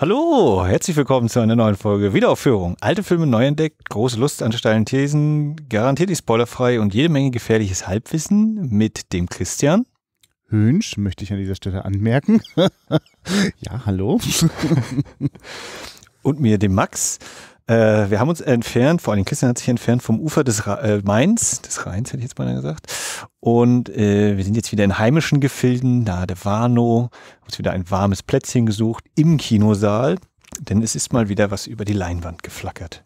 Hallo, herzlich willkommen zu einer neuen Folge Wiederaufführung. Alte Filme neu entdeckt, große Lust an steilen Thesen, garantiert nicht spoilerfrei und jede Menge gefährliches Halbwissen mit dem Christian. Hünsch, möchte ich an dieser Stelle anmerken. ja, hallo. und mir, dem Max. Äh, wir haben uns entfernt, vor allem Christian hat sich entfernt vom Ufer des Ra äh, Mains, des Rheins hätte ich jetzt mal gesagt. Und äh, wir sind jetzt wieder in heimischen Gefilden, nahe der Warnow, haben uns wieder ein warmes Plätzchen gesucht im Kinosaal, denn es ist mal wieder was über die Leinwand geflackert.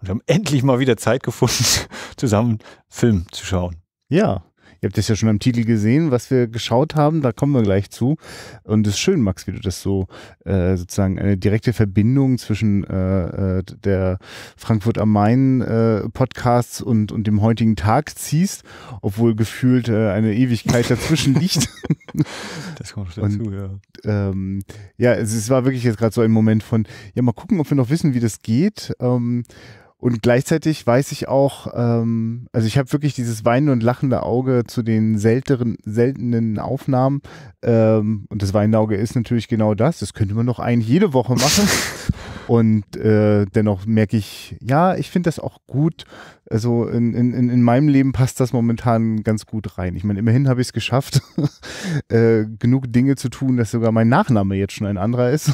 Und wir haben endlich mal wieder Zeit gefunden, zusammen Film zu schauen. Ja, Ihr habt das ja schon am Titel gesehen, was wir geschaut haben, da kommen wir gleich zu. Und es ist schön, Max, wie du das so äh, sozusagen eine direkte Verbindung zwischen äh, äh der Frankfurt am Main äh, Podcasts und, und dem heutigen Tag ziehst, obwohl gefühlt äh, eine Ewigkeit dazwischen liegt. das kommt dazu, und, ja. Ähm, ja, es, es war wirklich jetzt gerade so ein Moment von, ja, mal gucken, ob wir noch wissen, wie das geht. Ähm, und gleichzeitig weiß ich auch, ähm, also ich habe wirklich dieses weinende und lachende Auge zu den selteren, seltenen Aufnahmen. Ähm, und das weinende Auge ist natürlich genau das. Das könnte man doch eigentlich jede Woche machen. und äh, dennoch merke ich, ja, ich finde das auch gut. Also in, in, in meinem Leben passt das momentan ganz gut rein. Ich meine, immerhin habe ich es geschafft, äh, genug Dinge zu tun, dass sogar mein Nachname jetzt schon ein anderer ist.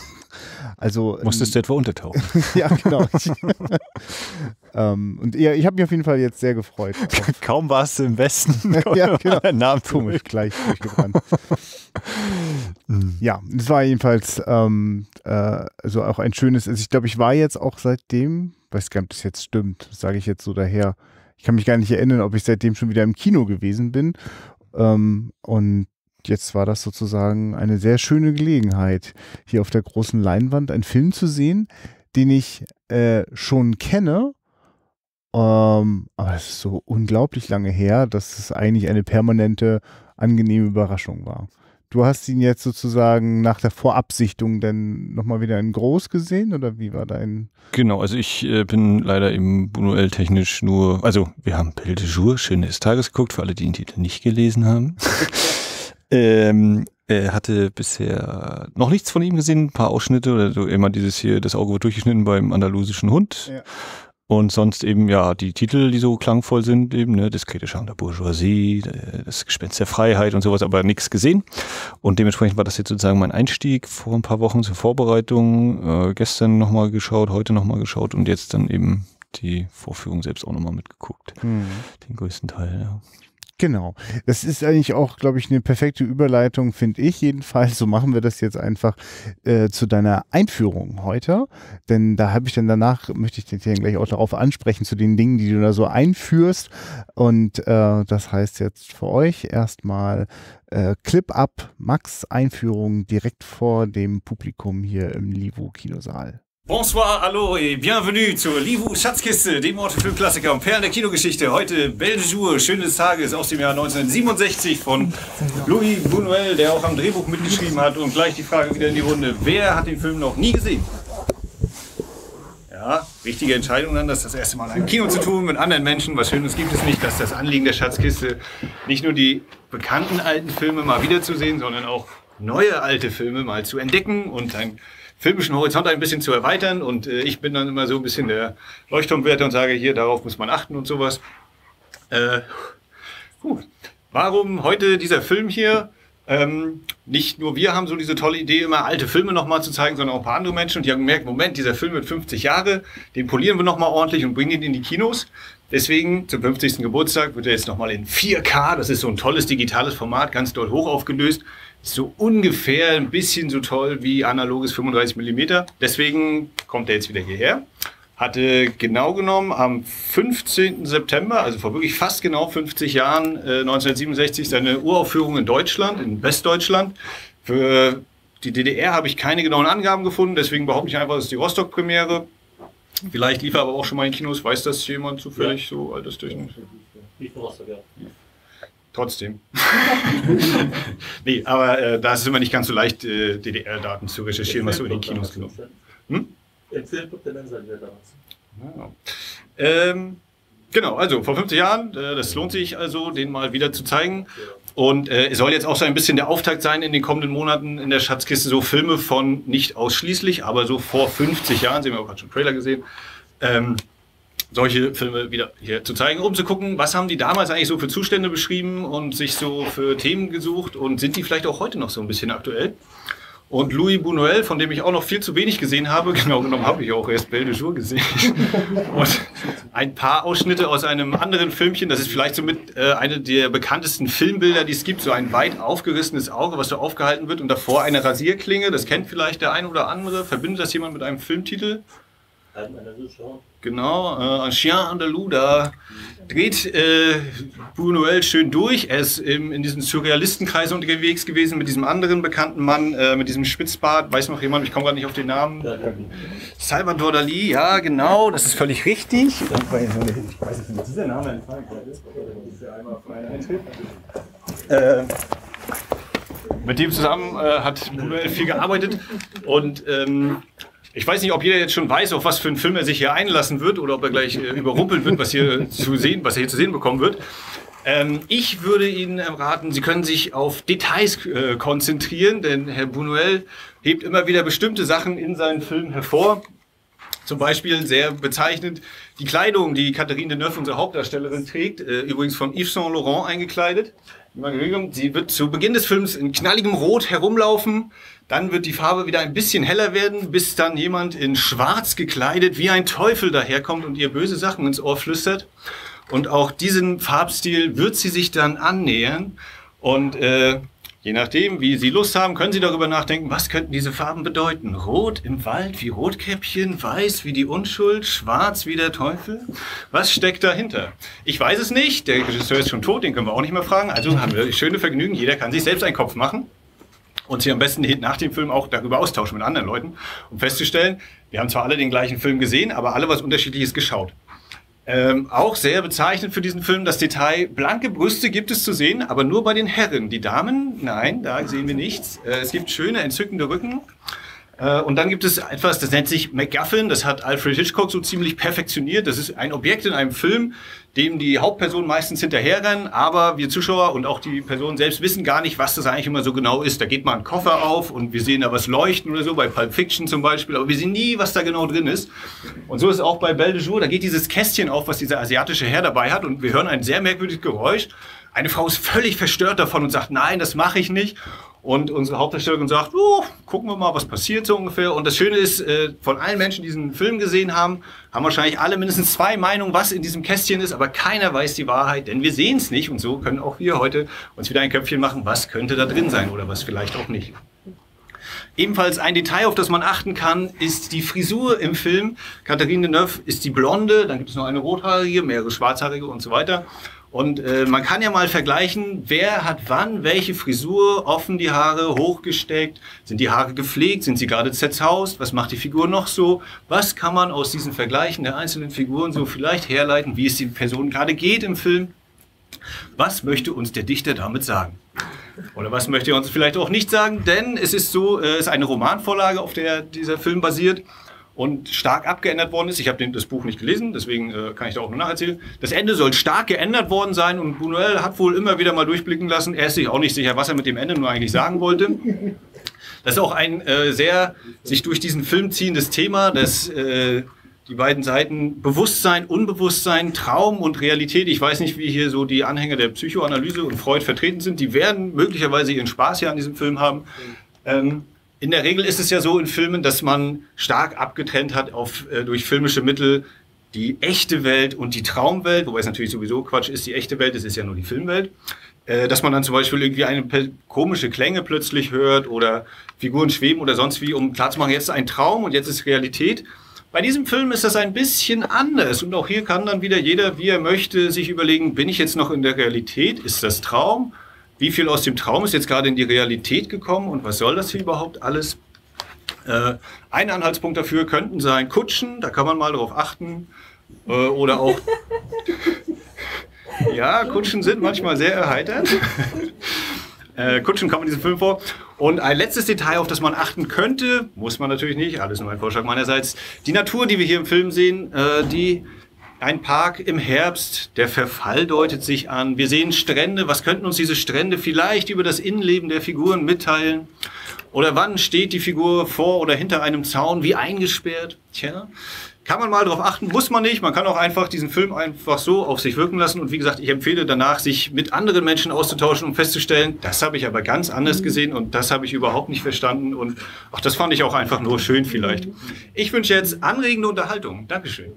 Also, Musstest ähm, du etwa untertauchen. ja, genau. um, ähm, und ja, ich habe mich auf jeden Fall jetzt sehr gefreut. Kaum warst du im Westen. ja, genau. Namen komisch gleich durchgebrannt. ja, es war jedenfalls ähm, äh, also auch ein schönes. Also ich glaube, ich war jetzt auch seitdem, weiß gar nicht, ob das jetzt stimmt, sage ich jetzt so daher. Ich kann mich gar nicht erinnern, ob ich seitdem schon wieder im Kino gewesen bin. Ähm, und jetzt war das sozusagen eine sehr schöne Gelegenheit, hier auf der großen Leinwand einen Film zu sehen, den ich äh, schon kenne. Ähm, aber es ist so unglaublich lange her, dass es eigentlich eine permanente, angenehme Überraschung war. Du hast ihn jetzt sozusagen nach der Vorabsichtung denn nochmal wieder in groß gesehen oder wie war dein? Genau, also ich äh, bin leider im Bunuel technisch nur, also wir haben Bild de Jour, schönes des Tages geguckt, für alle, die den Titel nicht gelesen haben. Ähm, er hatte bisher noch nichts von ihm gesehen, ein paar Ausschnitte oder so immer dieses hier, das Auge wird durchgeschnitten beim andalusischen Hund. Ja. Und sonst eben, ja, die Titel, die so klangvoll sind, eben, ne, diskrete Charme der Bourgeoisie, äh, das Gespenst der Freiheit und sowas, aber nichts gesehen. Und dementsprechend war das jetzt sozusagen mein Einstieg vor ein paar Wochen zur Vorbereitung. Äh, gestern nochmal geschaut, heute nochmal geschaut und jetzt dann eben die Vorführung selbst auch nochmal mitgeguckt. Mhm. Den größten Teil, ja. Genau. Das ist eigentlich auch, glaube ich, eine perfekte Überleitung, finde ich jedenfalls. So machen wir das jetzt einfach äh, zu deiner Einführung heute. Denn da habe ich dann danach, möchte ich dich dann gleich auch darauf ansprechen, zu den Dingen, die du da so einführst. Und äh, das heißt jetzt für euch erstmal äh, Clip Up Max Einführung direkt vor dem Publikum hier im Livo Kinosaal. Bonsoir, hallo et bienvenue zur Livu Schatzkiste, dem Ort für Filmklassiker und Perlen der Kinogeschichte. Heute Belle Jour, Schön Tages aus dem Jahr 1967 von Louis Buñuel, der auch am Drehbuch mitgeschrieben hat. Und gleich die Frage wieder in die Runde, wer hat den Film noch nie gesehen? Ja, richtige Entscheidung dann, dass das erste Mal ein Kino zu tun mit anderen Menschen. Was Schönes gibt es nicht, dass das Anliegen der Schatzkiste nicht nur die bekannten alten Filme mal wiederzusehen, sondern auch neue alte Filme mal zu entdecken und dann filmischen Horizont ein bisschen zu erweitern. Und äh, ich bin dann immer so ein bisschen der Leuchtturmwärter und sage hier, darauf muss man achten und sowas. Äh, puh, warum heute dieser Film hier? Ähm, nicht nur wir haben so diese tolle Idee, immer alte Filme nochmal zu zeigen, sondern auch ein paar andere Menschen. Und die haben gemerkt, Moment, dieser Film wird 50 Jahre, den polieren wir nochmal ordentlich und bringen ihn in die Kinos. Deswegen zum 50. Geburtstag wird er jetzt nochmal in 4K, das ist so ein tolles digitales Format, ganz doll hoch aufgelöst, so ungefähr ein bisschen so toll wie analoges 35 mm. Deswegen kommt er jetzt wieder hierher. Hatte genau genommen am 15. September, also vor wirklich fast genau 50 Jahren, äh, 1967, seine Uraufführung in Deutschland, in Westdeutschland. Für die DDR habe ich keine genauen Angaben gefunden, deswegen behaupte ich einfach, es ist die Rostock-Premiere. Vielleicht lief er aber auch schon mal in Kinos. Weiß das jemand zufällig ja. so? Altes Lief in Rostock, ja. Trotzdem. nee, aber äh, da ist es immer nicht ganz so leicht, äh, DDR-Daten zu recherchieren, was so in den Kinos genommen hm? ja. ähm, Genau, also vor 50 Jahren, äh, das lohnt sich also, den mal wieder zu zeigen. Und äh, soll jetzt auch so ein bisschen der Auftakt sein in den kommenden Monaten in der Schatzkiste, so Filme von nicht ausschließlich, aber so vor 50 Jahren, sehen wir auch gerade schon Trailer gesehen, ähm, solche Filme wieder hier zu zeigen, um zu gucken, was haben die damals eigentlich so für Zustände beschrieben und sich so für Themen gesucht und sind die vielleicht auch heute noch so ein bisschen aktuell? Und Louis Buñuel, von dem ich auch noch viel zu wenig gesehen habe, genau genommen habe ich auch erst Belle de Jour gesehen. Und ein paar Ausschnitte aus einem anderen Filmchen, das ist vielleicht somit äh, eine der bekanntesten Filmbilder, die es gibt, so ein weit aufgerissenes Auge, was so aufgehalten wird und davor eine Rasierklinge, das kennt vielleicht der ein oder andere, verbindet das jemand mit einem Filmtitel? Genau, äh, Chien Andaluda dreht äh, Buñuel schön durch. Er ist ähm, in diesem Surrealistenkreis unterwegs gewesen mit diesem anderen bekannten Mann, äh, mit diesem Spitzbart. Weiß noch jemand, ich komme gerade nicht auf den Namen. Salvador Dali, ja, genau, das ist völlig richtig. Ich weiß nicht, wie dieser Name entfallen ist. Das ist einmal freien Eintritt. Äh, mit dem zusammen äh, hat Buñuel viel gearbeitet und. Ähm, ich weiß nicht, ob jeder jetzt schon weiß, auf was für einen Film er sich hier einlassen wird oder ob er gleich äh, überrumpelt wird, was, hier zu sehen, was er hier zu sehen bekommen wird. Ähm, ich würde Ihnen raten, Sie können sich auf Details äh, konzentrieren, denn Herr Bunuel hebt immer wieder bestimmte Sachen in seinen Filmen hervor. Zum Beispiel sehr bezeichnend die Kleidung, die Catherine Deneuve, unsere Hauptdarstellerin, trägt, äh, übrigens von Yves Saint Laurent eingekleidet. Sie wird zu Beginn des Films in knalligem Rot herumlaufen, dann wird die Farbe wieder ein bisschen heller werden, bis dann jemand in schwarz gekleidet wie ein Teufel daherkommt und ihr böse Sachen ins Ohr flüstert. Und auch diesen Farbstil wird sie sich dann annähern. Und äh, je nachdem, wie Sie Lust haben, können Sie darüber nachdenken, was könnten diese Farben bedeuten. Rot im Wald wie Rotkäppchen, weiß wie die Unschuld, schwarz wie der Teufel. Was steckt dahinter? Ich weiß es nicht. Der Regisseur ist schon tot, den können wir auch nicht mehr fragen. Also haben wir schöne Vergnügen. Jeder kann sich selbst einen Kopf machen und sich am besten nach dem Film auch darüber austauschen mit anderen Leuten, um festzustellen, wir haben zwar alle den gleichen Film gesehen, aber alle was Unterschiedliches geschaut. Ähm, auch sehr bezeichnend für diesen Film das Detail, blanke Brüste gibt es zu sehen, aber nur bei den Herren. Die Damen, nein, da sehen wir nichts. Äh, es gibt schöne, entzückende Rücken äh, und dann gibt es etwas, das nennt sich MacGuffin, das hat Alfred Hitchcock so ziemlich perfektioniert. Das ist ein Objekt in einem Film, dem die Hauptpersonen meistens hinterherrennen, aber wir Zuschauer und auch die Personen selbst wissen gar nicht, was das eigentlich immer so genau ist. Da geht mal ein Koffer auf und wir sehen da was leuchten oder so, bei Pulp Fiction zum Beispiel, aber wir sehen nie, was da genau drin ist. Und so ist es auch bei Belle de Jour, da geht dieses Kästchen auf, was dieser asiatische Herr dabei hat und wir hören ein sehr merkwürdiges Geräusch. Eine Frau ist völlig verstört davon und sagt, nein, das mache ich nicht. Und unsere Hauptdarstellerin sagt, oh, gucken wir mal, was passiert so ungefähr. Und das Schöne ist, äh, von allen Menschen, die diesen Film gesehen haben, haben wahrscheinlich alle mindestens zwei Meinungen, was in diesem Kästchen ist, aber keiner weiß die Wahrheit, denn wir sehen es nicht. Und so können auch wir heute uns wieder ein Köpfchen machen, was könnte da drin sein oder was vielleicht auch nicht. Ebenfalls ein Detail, auf das man achten kann, ist die Frisur im Film. Katharine Deneuve ist die Blonde, dann gibt es noch eine Rothaarige, mehrere Schwarzhaarige und so weiter. Und äh, man kann ja mal vergleichen, wer hat wann welche Frisur, offen die Haare, hochgesteckt, sind die Haare gepflegt, sind sie gerade zerzaust, was macht die Figur noch so? Was kann man aus diesen Vergleichen der einzelnen Figuren so vielleicht herleiten, wie es die Person gerade geht im Film? Was möchte uns der Dichter damit sagen? Oder was möchte er uns vielleicht auch nicht sagen? Denn es ist so, äh, es ist eine Romanvorlage, auf der dieser Film basiert und stark abgeändert worden ist. Ich habe das Buch nicht gelesen, deswegen äh, kann ich da auch nur nacherzählen. Das Ende soll stark geändert worden sein und Buñuel hat wohl immer wieder mal durchblicken lassen. Er ist sich auch nicht sicher, was er mit dem Ende nur eigentlich sagen wollte. Das ist auch ein äh, sehr sich durch diesen Film ziehendes Thema, dass äh, die beiden Seiten Bewusstsein, Unbewusstsein, Traum und Realität. Ich weiß nicht, wie hier so die Anhänger der Psychoanalyse und Freud vertreten sind. Die werden möglicherweise ihren Spaß hier an diesem Film haben. Ähm, in der Regel ist es ja so in Filmen, dass man stark abgetrennt hat auf, äh, durch filmische Mittel die echte Welt und die Traumwelt, wobei es natürlich sowieso Quatsch ist, die echte Welt, es ist ja nur die Filmwelt, äh, dass man dann zum Beispiel irgendwie eine komische Klänge plötzlich hört oder Figuren schweben oder sonst wie, um klarzumachen, jetzt ist ein Traum und jetzt ist Realität. Bei diesem Film ist das ein bisschen anders und auch hier kann dann wieder jeder, wie er möchte, sich überlegen, bin ich jetzt noch in der Realität, ist das Traum? wie viel aus dem Traum ist jetzt gerade in die Realität gekommen und was soll das hier überhaupt alles? Äh, ein Anhaltspunkt dafür könnten sein Kutschen, da kann man mal drauf achten. Äh, oder auch. ja, Kutschen sind manchmal sehr erheitert. äh, Kutschen kann man diesen Film vor. Und ein letztes Detail, auf das man achten könnte, muss man natürlich nicht, alles nur ein Vorschlag meinerseits. Die Natur, die wir hier im Film sehen, äh, die ein Park im Herbst, der Verfall deutet sich an. Wir sehen Strände. Was könnten uns diese Strände vielleicht über das Innenleben der Figuren mitteilen? Oder wann steht die Figur vor oder hinter einem Zaun wie eingesperrt? Tja, kann man mal darauf achten, muss man nicht. Man kann auch einfach diesen Film einfach so auf sich wirken lassen. Und wie gesagt, ich empfehle danach, sich mit anderen Menschen auszutauschen, um festzustellen, das habe ich aber ganz anders gesehen und das habe ich überhaupt nicht verstanden. Und auch das fand ich auch einfach nur schön vielleicht. Ich wünsche jetzt anregende Unterhaltung. Dankeschön.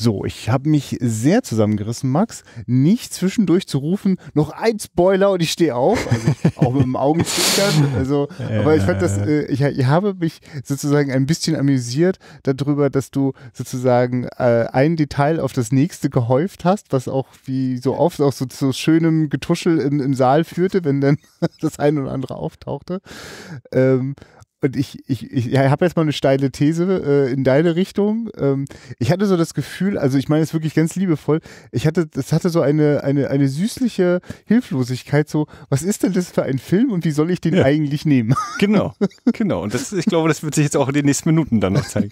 So, ich habe mich sehr zusammengerissen, Max, nicht zwischendurch zu rufen, noch ein Spoiler und ich stehe auf, also auch mit dem Augenzwinkern. Also, ja, aber ich fand das, äh, ich, ich, habe mich sozusagen ein bisschen amüsiert darüber, dass du sozusagen äh, ein Detail auf das nächste gehäuft hast, was auch wie so oft auch so zu schönem Getuschel im, im Saal führte, wenn dann das eine oder andere auftauchte. Ähm, und ich, ich, ich habe jetzt mal eine steile These äh, in deine Richtung. Ähm, ich hatte so das Gefühl, also ich meine es wirklich ganz liebevoll, ich hatte, das hatte so eine, eine, eine süßliche Hilflosigkeit, so, was ist denn das für ein Film und wie soll ich den ja. eigentlich nehmen? Genau, genau. Und das, ich glaube, das wird sich jetzt auch in den nächsten Minuten dann noch zeigen.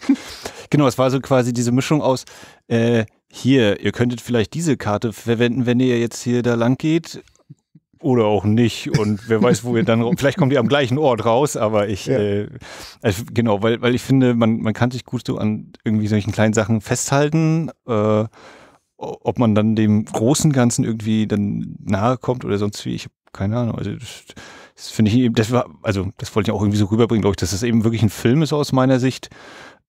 genau, es war so quasi diese Mischung aus, äh, hier, ihr könntet vielleicht diese Karte verwenden, wenn ihr jetzt hier da lang geht oder auch nicht. Und wer weiß, wo wir dann, vielleicht kommen die am gleichen Ort raus, aber ich, ja. äh, also genau, weil, weil ich finde, man, man kann sich gut so an irgendwie solchen kleinen Sachen festhalten. Äh, ob man dann dem großen Ganzen irgendwie dann nahe kommt oder sonst wie, ich habe keine Ahnung. Also das, das finde ich eben, das war, also das wollte ich auch irgendwie so rüberbringen, glaube ich, dass das eben wirklich ein Film ist aus meiner Sicht.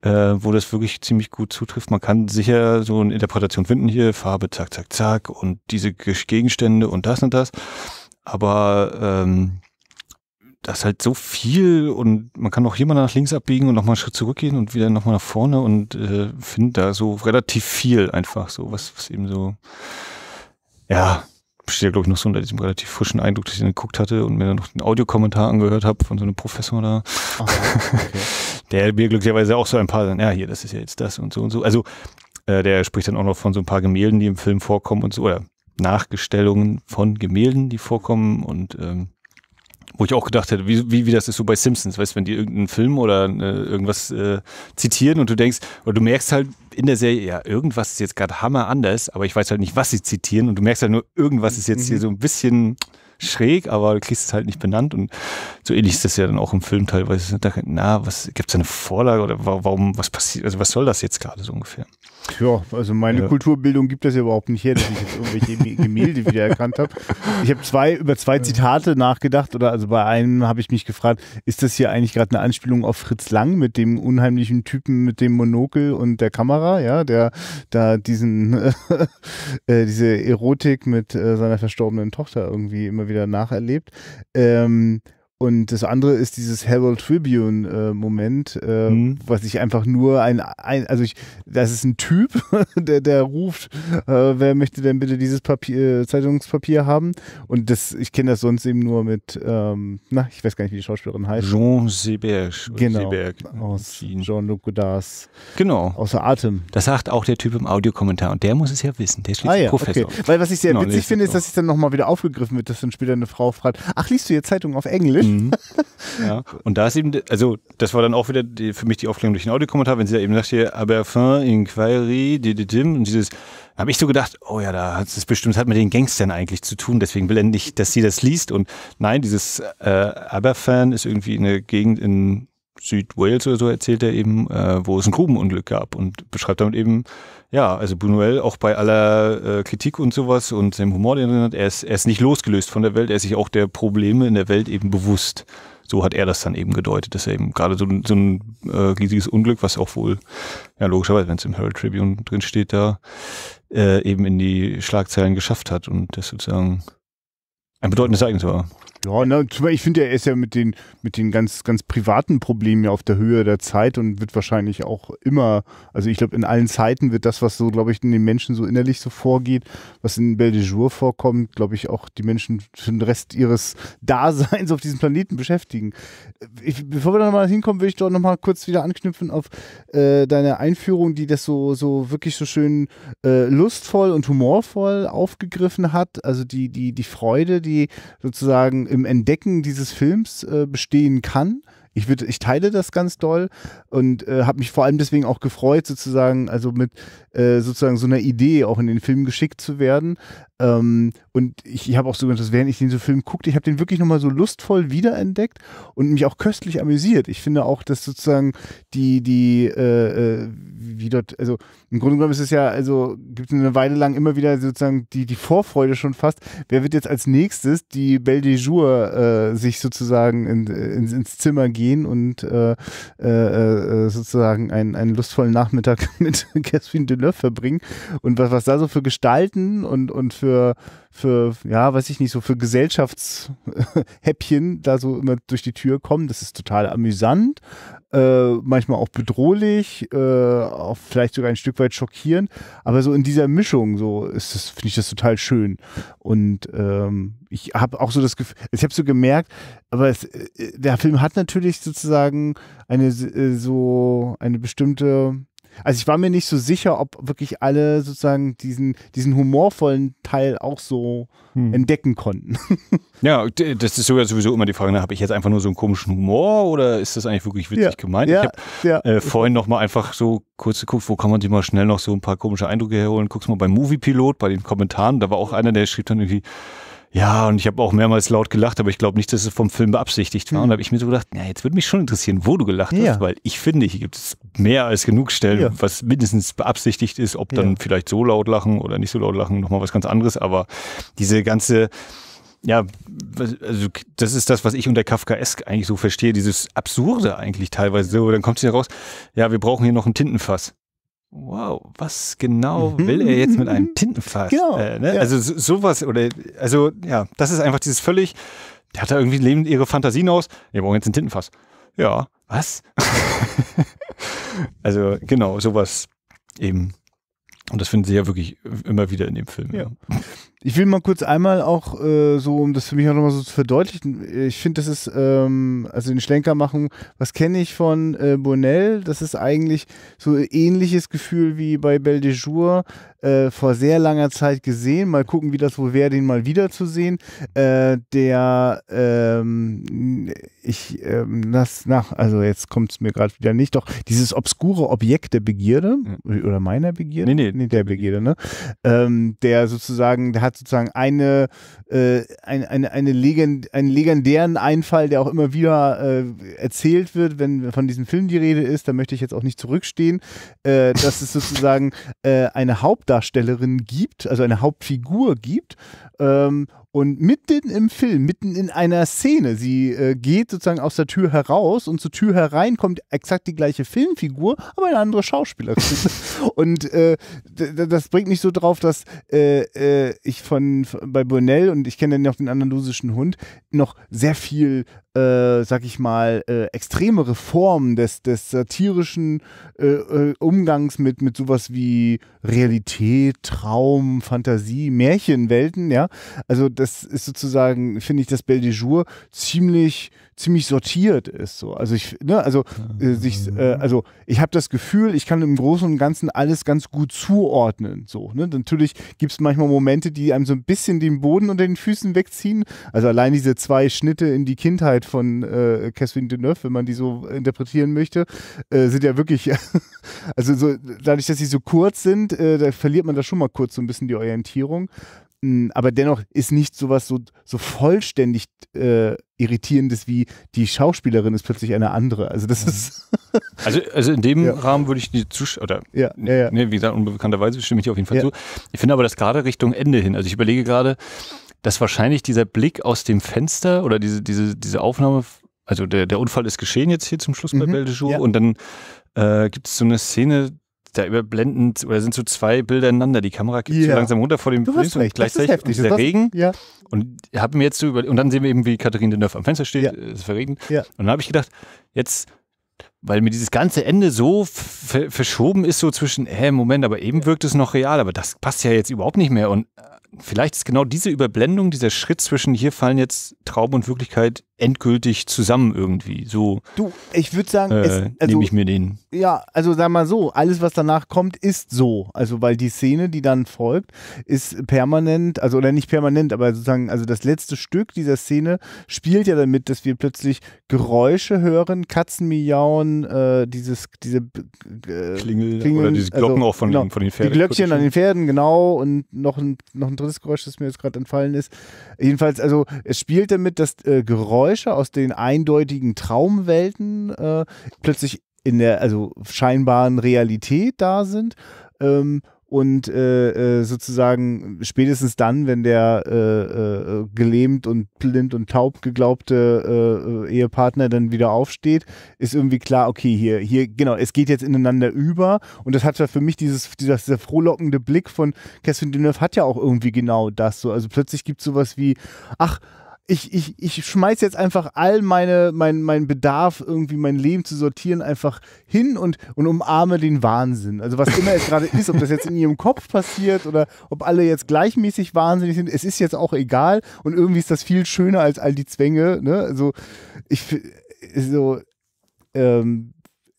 Äh, wo das wirklich ziemlich gut zutrifft. Man kann sicher so eine Interpretation finden hier, Farbe, zack, zack, zack und diese Gegenstände und das und das. Aber ähm, das ist halt so viel und man kann auch hier mal nach links abbiegen und nochmal einen Schritt zurückgehen und wieder nochmal nach vorne und äh, findet da so relativ viel einfach so, was, was eben so, ja, steht ja glaube ich noch so unter diesem relativ frischen Eindruck, dass ich dann geguckt hatte und mir dann noch den Audiokommentar angehört habe von so einem Professor da. okay. der mir glücklicherweise auch so ein paar, ja hier, das ist ja jetzt das und so und so. Also äh, der spricht dann auch noch von so ein paar Gemälden, die im Film vorkommen und so, oder Nachgestellungen von Gemälden, die vorkommen und ähm, wo ich auch gedacht hätte, wie, wie, wie das ist so bei Simpsons, weißt wenn die irgendeinen Film oder äh, irgendwas äh, zitieren und du denkst, oder du merkst halt in der Serie, ja, irgendwas ist jetzt gerade hammer anders, aber ich weiß halt nicht, was sie zitieren und du merkst halt nur, irgendwas ist jetzt mhm. hier so ein bisschen schräg, aber du kriegst es halt nicht benannt und so ähnlich ist das ja dann auch im Film teilweise. Da, na, was, gibt es eine Vorlage oder warum, was passiert, also was soll das jetzt gerade so ungefähr? Ja, also meine ja. Kulturbildung gibt das ja überhaupt nicht her, dass ich jetzt irgendwelche Gemälde wiedererkannt habe. Ich habe zwei über zwei Zitate nachgedacht oder also bei einem habe ich mich gefragt, ist das hier eigentlich gerade eine Anspielung auf Fritz Lang mit dem unheimlichen Typen mit dem Monokel und der Kamera, ja, der da diesen äh, äh, diese Erotik mit äh, seiner verstorbenen Tochter irgendwie immer wieder nacherlebt. Ähm, und das andere ist dieses Herald Tribune äh, Moment, äh, mhm. was ich einfach nur ein, ein also ich, das ist ein Typ, der, der ruft, äh, wer möchte denn bitte dieses Papier, äh, Zeitungspapier haben? Und das, ich kenne das sonst eben nur mit, ähm, na, ich weiß gar nicht, wie die Schauspielerin heißt. Jean Seberg. Äh, genau. Seberg. Aus Jean-Luc Godards. Genau. Außer Atem. Das sagt auch der Typ im Audiokommentar und der muss es ja wissen. Der ist ah, ja, Professor. Okay. Weil was ich sehr genau, witzig finde, ist, dass es dann nochmal wieder aufgegriffen wird, dass dann später eine Frau fragt, ach, liest du hier Zeitung auf Englisch? Hm. Ja. Und da ist eben, also das war dann auch wieder die, für mich die Aufklärung durch den Audiokommentar, wenn sie da eben sagte, aber fin, inquiry, didim, und dieses, habe ich so gedacht, oh ja, da hat es bestimmt, hat mit den Gangstern eigentlich zu tun, deswegen will er nicht, dass sie das liest. Und nein, dieses äh, Aberfan ist irgendwie eine Gegend in Südwales oder so erzählt er eben, äh, wo es ein Grubenunglück gab und beschreibt damit eben, ja, also Buñuel auch bei aller äh, Kritik und sowas und dem Humor, den er hat, er ist, er ist nicht losgelöst von der Welt, er ist sich auch der Probleme in der Welt eben bewusst. So hat er das dann eben gedeutet, dass er eben gerade so, so ein äh, riesiges Unglück, was auch wohl, ja logischerweise, wenn es im Herald Tribune drin steht, da äh, eben in die Schlagzeilen geschafft hat und das sozusagen ein bedeutendes Ereignis war. Ja, na, ne, ich finde, er ist ja mit den, mit den ganz, ganz privaten Problemen ja auf der Höhe der Zeit und wird wahrscheinlich auch immer, also ich glaube, in allen Zeiten wird das, was so, glaube ich, in den Menschen so innerlich so vorgeht, was in Belle de Jour vorkommt, glaube ich, auch die Menschen für den Rest ihres Daseins auf diesem Planeten beschäftigen. Ich, bevor wir da nochmal hinkommen, will ich doch nochmal kurz wieder anknüpfen auf äh, deine Einführung, die das so, so wirklich so schön äh, lustvoll und humorvoll aufgegriffen hat. Also die, die, die Freude, die sozusagen im Entdecken dieses Films äh, bestehen kann. Ich, würd, ich teile das ganz doll und äh, habe mich vor allem deswegen auch gefreut, sozusagen, also mit äh, sozusagen so einer Idee auch in den Film geschickt zu werden. Ähm, und ich, ich habe auch so dass während ich den so Film guckte, ich habe den wirklich nochmal so lustvoll wiederentdeckt und mich auch köstlich amüsiert. Ich finde auch, dass sozusagen die, die, äh, äh wie dort, also im Grunde genommen ist es ja, also gibt es eine Weile lang immer wieder sozusagen die, die Vorfreude schon fast, wer wird jetzt als nächstes die Belle de Jour äh, sich sozusagen in, in, ins Zimmer gehen und äh, äh, äh, sozusagen einen, einen lustvollen Nachmittag mit Catherine Deneuve verbringen und was, was da so für Gestalten und, und für für, für, ja, weiß ich nicht, so für Gesellschaftshäppchen da so immer durch die Tür kommen. Das ist total amüsant, äh, manchmal auch bedrohlich, äh, auch vielleicht sogar ein Stück weit schockierend. Aber so in dieser Mischung, so ist das, finde ich das total schön. Und ähm, ich habe auch so das Gefühl, ich habe so gemerkt, aber es, äh, der Film hat natürlich sozusagen eine äh, so eine bestimmte also ich war mir nicht so sicher, ob wirklich alle sozusagen diesen, diesen humorvollen Teil auch so hm. entdecken konnten. ja, das ist sogar sowieso immer die Frage, ne, habe ich jetzt einfach nur so einen komischen Humor oder ist das eigentlich wirklich witzig ja, gemeint? Ja, ich habe ja. äh, vorhin nochmal einfach so kurz geguckt, wo kann man sich mal schnell noch so ein paar komische Eindrücke herholen. Guck's mal beim Moviepilot, bei den Kommentaren, da war auch einer, der schrieb dann irgendwie, ja, und ich habe auch mehrmals laut gelacht, aber ich glaube nicht, dass es vom Film beabsichtigt war. Mhm. Und hm. habe ich mir so gedacht, ja, jetzt würde mich schon interessieren, wo du gelacht ja. hast, weil ich finde, hier gibt es mehr als genug Stellen, ja. was mindestens beabsichtigt ist, ob dann vielleicht so laut lachen oder nicht so laut lachen, nochmal was ganz anderes. Aber diese ganze ja, also das ist das, was ich unter Kafkaesk eigentlich so verstehe, dieses Absurde eigentlich teilweise. So, dann kommt es ja raus, ja, wir brauchen hier noch ein Tintenfass wow, was genau will er mhm. jetzt mit einem Tintenfass? Genau, äh, ne? ja. Also so, sowas oder also ja, das ist einfach dieses völlig, der hat da irgendwie leben ihre Fantasien aus. Wir brauchen jetzt ein Tintenfass. Ja, was? also genau, sowas eben. Und das finden sie ja wirklich immer wieder in dem Film. Ja. ja. Ich will mal kurz einmal auch äh, so, um das für mich auch nochmal so zu verdeutlichen, äh, ich finde, das ist, ähm, also den Schlenker machen, was kenne ich von äh, Bonnell? Das ist eigentlich so ein ähnliches Gefühl wie bei Belle de Jour, äh, vor sehr langer Zeit gesehen. Mal gucken, wie das wohl wäre, den mal wiederzusehen. Äh, der, ähm, ich, ähm, das, nach, also jetzt kommt es mir gerade wieder nicht, doch dieses obskure Objekt der Begierde, oder meiner Begierde? Nee, nee. nee der Begierde, ne? Ähm, der sozusagen, der hat sozusagen eine, äh, eine, eine, eine Legend, einen legendären Einfall, der auch immer wieder äh, erzählt wird, wenn von diesem Film die Rede ist, da möchte ich jetzt auch nicht zurückstehen, äh, dass es sozusagen äh, eine Hauptdarstellerin gibt, also eine Hauptfigur gibt ähm, und mitten im Film, mitten in einer Szene, sie äh, geht sozusagen aus der Tür heraus und zur Tür herein kommt exakt die gleiche Filmfigur, aber eine andere Schauspielerin. und äh, das bringt mich so drauf, dass äh, äh ich von, von bei Burnell und ich kenne ja noch den andalusischen Hund noch sehr viel äh, sag ich mal, äh, extremere Formen des, des satirischen äh, äh, Umgangs mit, mit sowas wie Realität, Traum, Fantasie, Märchenwelten, ja. Also das ist sozusagen, finde ich, das Belle de Jour ziemlich ziemlich sortiert ist. So. Also ich, ne, also äh, sich, äh, also ich habe das Gefühl, ich kann im Großen und Ganzen alles ganz gut zuordnen. So, ne? Natürlich gibt es manchmal Momente, die einem so ein bisschen den Boden unter den Füßen wegziehen. Also allein diese zwei Schnitte in die Kindheit von äh, Catherine Deneuve, wenn man die so interpretieren möchte, äh, sind ja wirklich, also so, dadurch, dass sie so kurz sind, äh, da verliert man da schon mal kurz so ein bisschen die Orientierung aber dennoch ist nicht sowas so, so vollständig äh, irritierendes wie die Schauspielerin ist plötzlich eine andere. Also das mhm. ist. also, also in dem ja. Rahmen würde ich die zuschauen, ja, ja, ja. Ne, wie gesagt, unbekannterweise stimme ich auf jeden Fall ja. zu. Ich finde aber das gerade Richtung Ende hin. Also ich überlege gerade, dass wahrscheinlich dieser Blick aus dem Fenster oder diese, diese, diese Aufnahme, also der, der Unfall ist geschehen jetzt hier zum Schluss bei mhm, Belle de Jour ja. und dann äh, gibt es so eine Szene, da überblendend oder sind so zwei Bilder ineinander. Die Kamera geht yeah. so langsam runter vor dem du Film und gleichzeitig das ist heftig. der Regen. Ja. Und haben jetzt so über und dann sehen wir eben, wie Katharine Deneuve am Fenster steht, ja. Äh, es verregnet. Ja. Und dann habe ich gedacht, jetzt weil mir dieses ganze Ende so verschoben ist, so zwischen, hä, Moment, aber eben wirkt es noch real, aber das passt ja jetzt überhaupt nicht mehr. Und äh, vielleicht ist genau diese Überblendung, dieser Schritt zwischen hier fallen jetzt Traum und Wirklichkeit endgültig zusammen irgendwie. So. Du, ich würde sagen, äh, also, nehme ich mir den. Ja, also sag mal so, alles was danach kommt, ist so. Also weil die Szene, die dann folgt, ist permanent, also oder nicht permanent, aber sozusagen, also das letzte Stück dieser Szene spielt ja damit, dass wir plötzlich Geräusche hören, Katzen miauen, äh, dieses diese äh, Klingel, Klingeln, oder diese Glocken also, auch von, genau, den, von den Pferden. Die Glöckchen an den Pferden, genau und noch ein noch ein drittes Geräusch, das mir jetzt gerade entfallen ist. Jedenfalls, also es spielt damit, dass äh, Geräusche Geräusche aus den eindeutigen Traumwelten äh, plötzlich in der, also scheinbaren Realität da sind. Ähm, und äh, äh sozusagen spätestens dann, wenn der äh, äh, gelähmt und blind und taub geglaubte äh, Ehepartner dann wieder aufsteht, ist irgendwie klar, okay, hier, hier, genau, es geht jetzt ineinander über und das hat ja für mich dieses, dieser, dieser frohlockende Blick von Catherine Deneuve hat ja auch irgendwie genau das so, also plötzlich gibt es sowas wie, ach, ich, ich, ich schmeiß jetzt einfach all meine, mein, mein Bedarf, irgendwie mein Leben zu sortieren, einfach hin und, und umarme den Wahnsinn. Also was immer es gerade ist, ob das jetzt in ihrem Kopf passiert oder ob alle jetzt gleichmäßig wahnsinnig sind, es ist jetzt auch egal und irgendwie ist das viel schöner als all die Zwänge. Ne? Also ich so, ähm,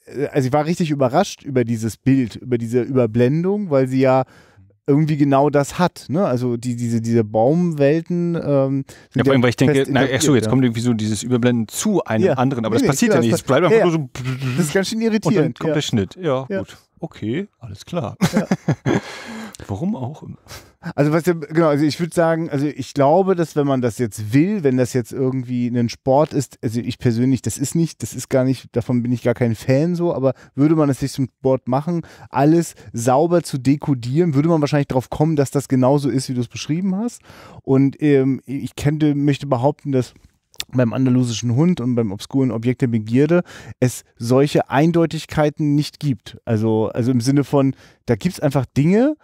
äh, also ich war richtig überrascht über dieses Bild, über diese Überblendung, weil sie ja irgendwie genau das hat. Ne? Also die, diese, diese Baumwelten. Ähm, ja, vor allem, weil ich denke, na, ach so, jetzt ja. kommt irgendwie so dieses Überblenden zu einem ja. anderen, aber nee, das nee, passiert klar, ja nicht. Es bleibt einfach nur so. Das ist ganz schön irritierend. Und dann kommt der Schnitt. Ja, gut okay, alles klar. Ja. Warum auch immer. Also was genau, also ich würde sagen, also ich glaube, dass wenn man das jetzt will, wenn das jetzt irgendwie ein Sport ist, also ich persönlich, das ist nicht, das ist gar nicht, davon bin ich gar kein Fan so, aber würde man es sich zum Sport machen, alles sauber zu dekodieren, würde man wahrscheinlich darauf kommen, dass das genauso ist, wie du es beschrieben hast. Und ähm, ich könnte, möchte behaupten, dass beim andalusischen Hund und beim obskuren Objekt der Begierde es solche Eindeutigkeiten nicht gibt. Also, also im Sinne von, da gibt es einfach Dinge,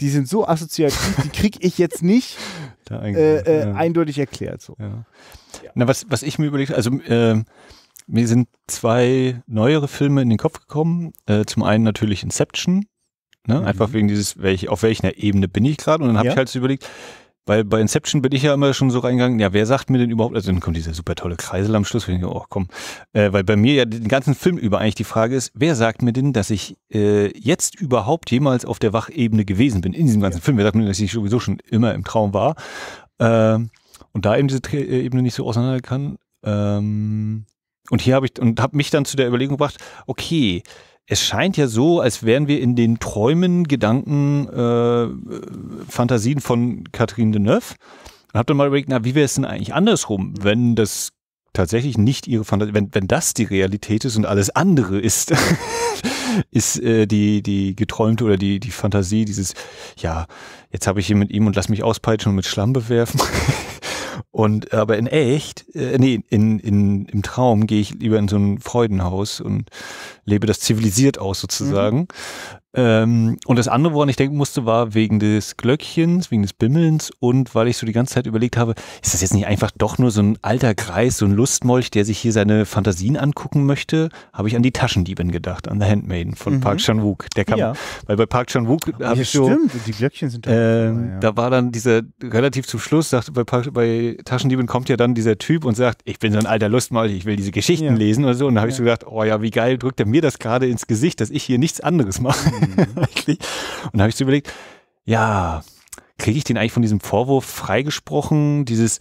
die sind so assoziativ, die kriege ich jetzt nicht äh, äh, ja. eindeutig erklärt. So. Ja. Ja. Na, was, was ich mir überlegt, also äh, mir sind zwei neuere Filme in den Kopf gekommen. Äh, zum einen natürlich Inception, ne? Mhm. einfach wegen dieses, welch, auf welcher Ebene bin ich gerade. Und dann habe ich halt so überlegt, weil bei Inception bin ich ja immer schon so reingegangen, ja, wer sagt mir denn überhaupt, also dann kommt dieser super tolle Kreisel am Schluss, wenn ich oh komm, äh, weil bei mir ja den ganzen Film über eigentlich die Frage ist, wer sagt mir denn, dass ich äh, jetzt überhaupt jemals auf der Wachebene gewesen bin in diesem ganzen ja. Film? Wer sagt mir, dass ich sowieso schon immer im Traum war? Ähm, und da eben diese Tra äh, Ebene nicht so auseinander kann. Ähm, und hier habe ich und habe mich dann zu der Überlegung gebracht, okay, es scheint ja so, als wären wir in den Träumen, Gedanken, äh, Fantasien von Catherine Deneuve. Und hab dann mal überlegt, na, wie wäre es denn eigentlich andersrum, wenn das tatsächlich nicht ihre Fantasie, wenn, wenn das die Realität ist und alles andere ist, ist äh, die, die geträumte oder die, die Fantasie, dieses, ja, jetzt habe ich hier mit ihm und lass mich auspeitschen und mit Schlamm bewerfen. Und aber in echt, äh, nee, in, in, im Traum gehe ich lieber in so ein Freudenhaus und lebe das zivilisiert aus sozusagen. Mhm. Ähm, und das andere, woran ich denken musste, war wegen des Glöckchens, wegen des Bimmelns und weil ich so die ganze Zeit überlegt habe, ist das jetzt nicht einfach doch nur so ein alter Kreis, so ein Lustmolch, der sich hier seine Fantasien angucken möchte, habe ich an die Taschendiebin gedacht, an The Handmaiden von mhm. Park Chan-wook. Der kam, ja. weil bei Park Chan-wook habe ich so, stimmt, die Glöckchen sind da. Äh, ja. Da war dann dieser relativ zum Schluss, sagte bei, Park, bei Taschendiebin kommt ja dann dieser Typ und sagt, ich bin so ein alter Lustmaul, ich will diese Geschichten ja. lesen oder so. Und da habe ja. ich so gedacht, oh ja, wie geil drückt er mir das gerade ins Gesicht, dass ich hier nichts anderes mache. Mhm. und da habe ich so überlegt, ja, kriege ich den eigentlich von diesem Vorwurf freigesprochen, dieses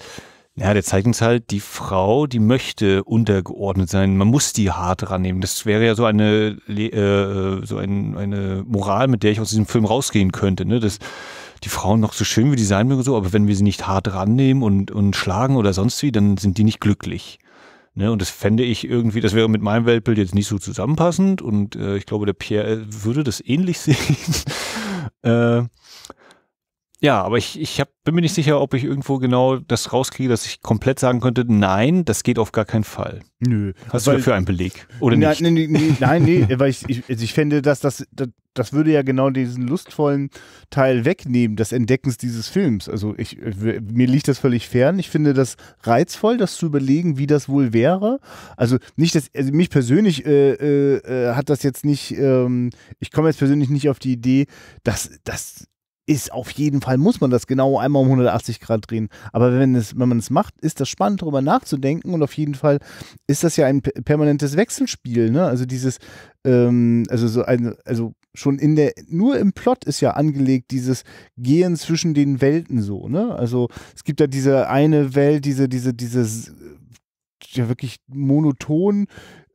ja, der zeigt uns halt, die Frau, die möchte untergeordnet sein. Man muss die hart rannehmen. Das wäre ja so eine, äh, so ein, eine Moral, mit der ich aus diesem Film rausgehen könnte. Ne? Das, die Frauen noch so schön wie die sein mögen, so, aber wenn wir sie nicht hart rannehmen und, und schlagen oder sonst wie, dann sind die nicht glücklich. Ne, und das fände ich irgendwie, das wäre mit meinem Weltbild jetzt nicht so zusammenpassend und äh, ich glaube, der Pierre würde das ähnlich sehen. äh, ja, aber ich, ich hab, bin mir nicht sicher, ob ich irgendwo genau das rauskriege, dass ich komplett sagen könnte, nein, das geht auf gar keinen Fall. Nö. Hast weil, du dafür einen Beleg? Oder na, nicht? Nein, nee, nee, nein, nee, weil ich, ich, also ich fände, dass das, das, das würde ja genau diesen lustvollen Teil wegnehmen, des Entdeckens dieses Films. Also ich, mir liegt das völlig fern. Ich finde das reizvoll, das zu überlegen, wie das wohl wäre. Also nicht, dass, also mich persönlich äh, äh, äh hat das jetzt nicht, ähm, ich komme jetzt persönlich nicht auf die Idee, dass das ist auf jeden Fall, muss man das genau einmal um 180 Grad drehen. Aber wenn, es, wenn man es macht, ist das spannend, darüber nachzudenken. Und auf jeden Fall ist das ja ein permanentes Wechselspiel. Ne? Also dieses, ähm, also so ein, also schon in der, nur im Plot ist ja angelegt, dieses Gehen zwischen den Welten so, ne? Also es gibt ja diese eine Welt, diese, diese, dieses ja wirklich monoton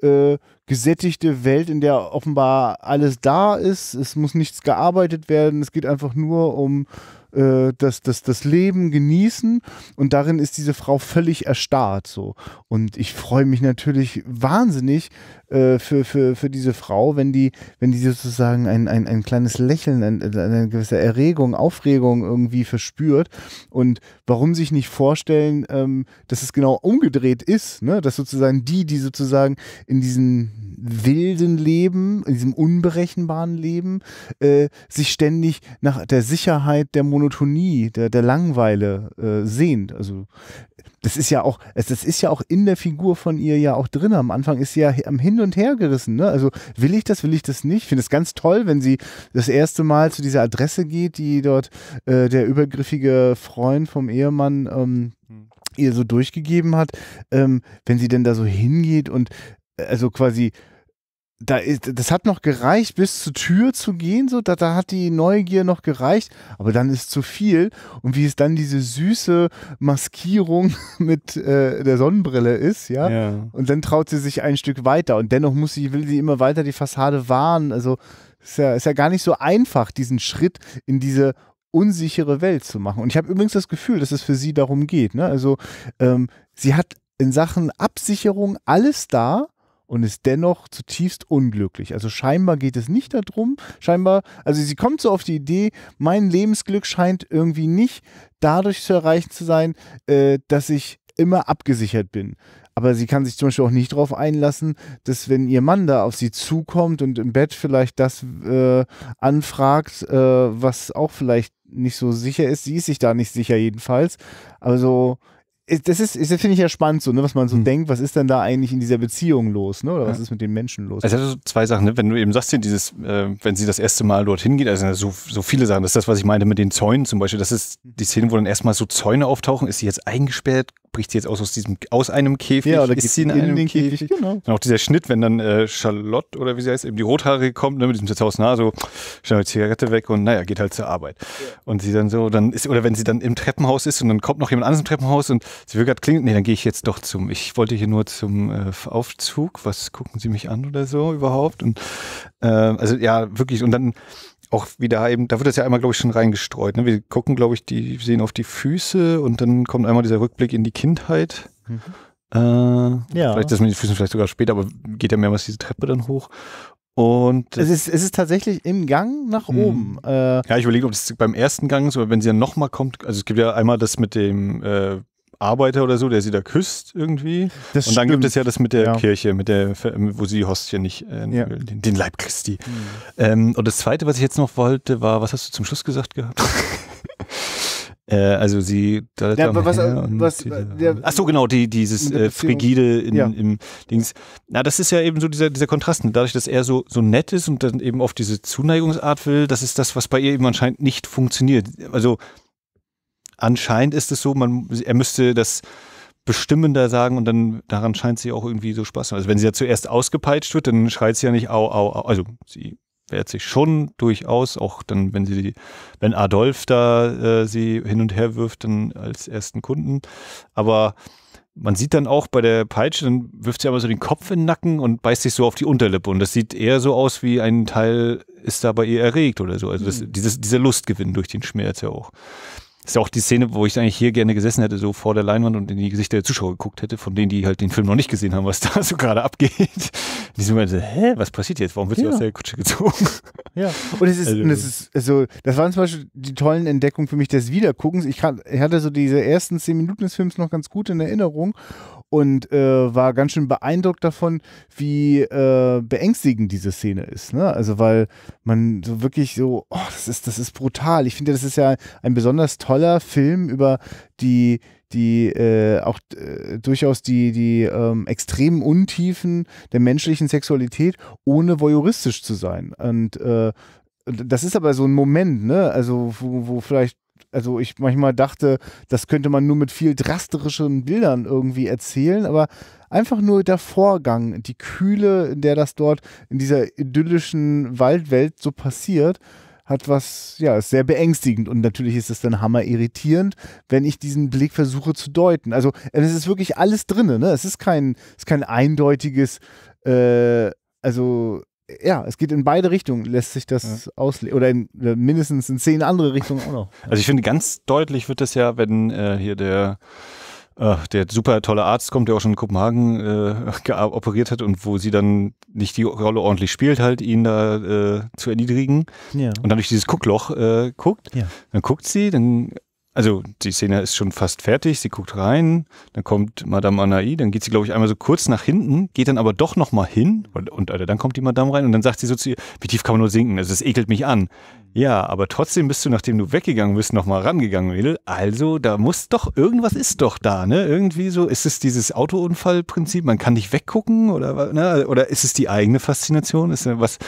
äh, gesättigte Welt, in der offenbar alles da ist. Es muss nichts gearbeitet werden. Es geht einfach nur um äh, das, das, das Leben genießen. Und darin ist diese Frau völlig erstarrt. So. Und ich freue mich natürlich wahnsinnig, äh, für, für, für diese Frau, wenn die, wenn die sozusagen ein, ein, ein kleines Lächeln, ein, eine gewisse Erregung, Aufregung irgendwie verspürt und warum sich nicht vorstellen, ähm, dass es genau umgedreht ist, ne? dass sozusagen die, die sozusagen in diesem wilden Leben, in diesem unberechenbaren Leben, äh, sich ständig nach der Sicherheit der Monotonie, der, der Langweile äh, sehnt. Also das ist ja auch, das ist ja auch in der Figur von ihr ja auch drin. Am Anfang ist sie ja am Hin und Her gerissen. Ne? Also will ich das, will ich das nicht? Ich finde es ganz toll, wenn sie das erste Mal zu dieser Adresse geht, die dort äh, der übergriffige Freund vom Ehemann ähm, hm. ihr so durchgegeben hat. Ähm, wenn sie denn da so hingeht und äh, also quasi da ist, das hat noch gereicht, bis zur Tür zu gehen, so, da, da hat die Neugier noch gereicht, aber dann ist zu viel. Und wie es dann diese süße Maskierung mit äh, der Sonnenbrille ist, ja? ja? Und dann traut sie sich ein Stück weiter und dennoch muss sie, will sie immer weiter die Fassade wahren. Also ist ja, ist ja gar nicht so einfach, diesen Schritt in diese unsichere Welt zu machen. Und ich habe übrigens das Gefühl, dass es für sie darum geht. Ne? Also ähm, sie hat in Sachen Absicherung alles da und ist dennoch zutiefst unglücklich. Also scheinbar geht es nicht darum, scheinbar, also sie kommt so auf die Idee, mein Lebensglück scheint irgendwie nicht dadurch zu erreichen zu sein, äh, dass ich immer abgesichert bin. Aber sie kann sich zum Beispiel auch nicht darauf einlassen, dass wenn ihr Mann da auf sie zukommt und im Bett vielleicht das äh, anfragt, äh, was auch vielleicht nicht so sicher ist, sie ist sich da nicht sicher jedenfalls. Also das ist, das finde ich ja spannend so, ne, was man so mhm. denkt, was ist denn da eigentlich in dieser Beziehung los, ne? Oder was ist mit den Menschen los? Also, also zwei Sachen, ne? Wenn du eben sagst, dieses, äh, wenn sie das erste Mal dorthin geht, also ne, so, so viele Sachen, das ist das, was ich meinte mit den Zäunen zum Beispiel. Das ist die Szene, wo dann erstmal so Zäune auftauchen, ist sie jetzt eingesperrt, bricht sie jetzt aus, aus, diesem, aus einem Käfig, ja, oder ist sie in, in einem Käfig. Käfig. Genau. Und auch dieser Schnitt, wenn dann äh, Charlotte oder wie sie heißt, eben die Rothaarige kommt, ne, mit diesem zerzausten Haar, so, schnell die Zigarette weg und naja, geht halt zur Arbeit. Ja. Und sie dann so, dann ist, oder wenn sie dann im Treppenhaus ist und dann kommt noch jemand anderes im Treppenhaus und sie will gerade klingeln, nee, dann gehe ich jetzt doch zum, ich wollte hier nur zum äh, Aufzug, was gucken sie mich an oder so überhaupt. Und äh, also ja, wirklich, und dann auch wieder eben, da wird das ja einmal, glaube ich, schon reingestreut. Ne? Wir gucken, glaube ich, die sehen auf die Füße und dann kommt einmal dieser Rückblick in die Kindheit. Mhm. Äh, ja. Vielleicht das mit den Füßen vielleicht sogar später, aber geht ja mehrmals diese Treppe dann hoch. Und es ist, es ist tatsächlich im Gang nach mhm. oben. Äh, ja, ich überlege, ob das beim ersten Gang ist oder wenn sie dann nochmal kommt. Also es gibt ja einmal das mit dem äh, Arbeiter oder so, der sie da küsst irgendwie. Das und dann gibt es ja das mit der ja. Kirche, mit der, wo sie die Hostie nicht, äh, ja. den, den, Leib Christi. Mhm. Ähm, und das Zweite, was ich jetzt noch wollte, war, was hast du zum Schluss gesagt gehabt? äh, also sie. Da ja, aber was, was, die, der, ach so genau die dieses äh, frigide in, ja. im Dings. Na, das ist ja eben so dieser dieser Kontrast. dadurch, dass er so so nett ist und dann eben auf diese Zuneigungsart will, das ist das, was bei ihr eben anscheinend nicht funktioniert. Also anscheinend ist es so, man, er müsste das bestimmender sagen und dann daran scheint sie auch irgendwie so Spaß zu haben. Also wenn sie ja zuerst ausgepeitscht wird, dann schreit sie ja nicht au, au, au. Also sie wehrt sich schon durchaus, auch dann, wenn sie, wenn Adolf da äh, sie hin und her wirft, dann als ersten Kunden. Aber man sieht dann auch bei der Peitsche, dann wirft sie aber so den Kopf in den Nacken und beißt sich so auf die Unterlippe. Und das sieht eher so aus, wie ein Teil ist da bei ihr erregt oder so. Also das, mhm. dieses, dieser Lustgewinn durch den Schmerz ja auch ist ja auch die Szene, wo ich eigentlich hier gerne gesessen hätte, so vor der Leinwand und in die Gesichter der Zuschauer geguckt hätte, von denen, die halt den Film noch nicht gesehen haben, was da so gerade abgeht. Die sind immer so, hä, was passiert jetzt? Warum wird sie ja. aus der Kutsche gezogen? Ja, und es ist, also, und es ist, also, das waren zum Beispiel die tollen Entdeckungen für mich des Wiederguckens. Ich, ich hatte so diese ersten zehn Minuten des Films noch ganz gut in Erinnerung und äh, war ganz schön beeindruckt davon, wie äh, beängstigend diese Szene ist. Ne? Also weil man so wirklich so, oh, das ist, das ist brutal. Ich finde, das ist ja ein besonders toller Film über die die äh, auch äh, durchaus die, die ähm, extremen Untiefen der menschlichen Sexualität, ohne voyeuristisch zu sein. Und äh, das ist aber so ein Moment, ne? Also, wo, wo vielleicht also ich manchmal dachte, das könnte man nur mit viel drastischeren Bildern irgendwie erzählen, aber einfach nur der Vorgang, die Kühle, in der das dort in dieser idyllischen Waldwelt so passiert, hat was, ja, ist sehr beängstigend und natürlich ist es dann hammer irritierend, wenn ich diesen Blick versuche zu deuten. Also es ist wirklich alles drin, ne? Es ist kein, es ist kein eindeutiges, äh, also ja, es geht in beide Richtungen, lässt sich das ja. auslegen. Oder in, mindestens in zehn andere Richtungen auch noch. Also ich finde, ganz deutlich wird das ja, wenn äh, hier der Ach, äh, der super tolle Arzt kommt, der auch schon in Kopenhagen äh, operiert hat und wo sie dann nicht die Rolle ordentlich spielt, halt ihn da äh, zu erniedrigen ja. und dann durch dieses Guckloch äh, guckt. Ja. Dann guckt sie, dann also die Szene ist schon fast fertig, sie guckt rein, dann kommt Madame Anaï, dann geht sie, glaube ich, einmal so kurz nach hinten, geht dann aber doch nochmal hin und, und also, dann kommt die Madame rein und dann sagt sie so zu ihr, wie tief kann man nur sinken, also es ekelt mich an. Ja, aber trotzdem bist du, nachdem du weggegangen bist, nochmal rangegangen, Mädel. Also da muss doch, irgendwas ist doch da, ne? Irgendwie so, ist es dieses Autounfallprinzip, man kann nicht weggucken oder, ne? oder ist es die eigene Faszination? Ist was,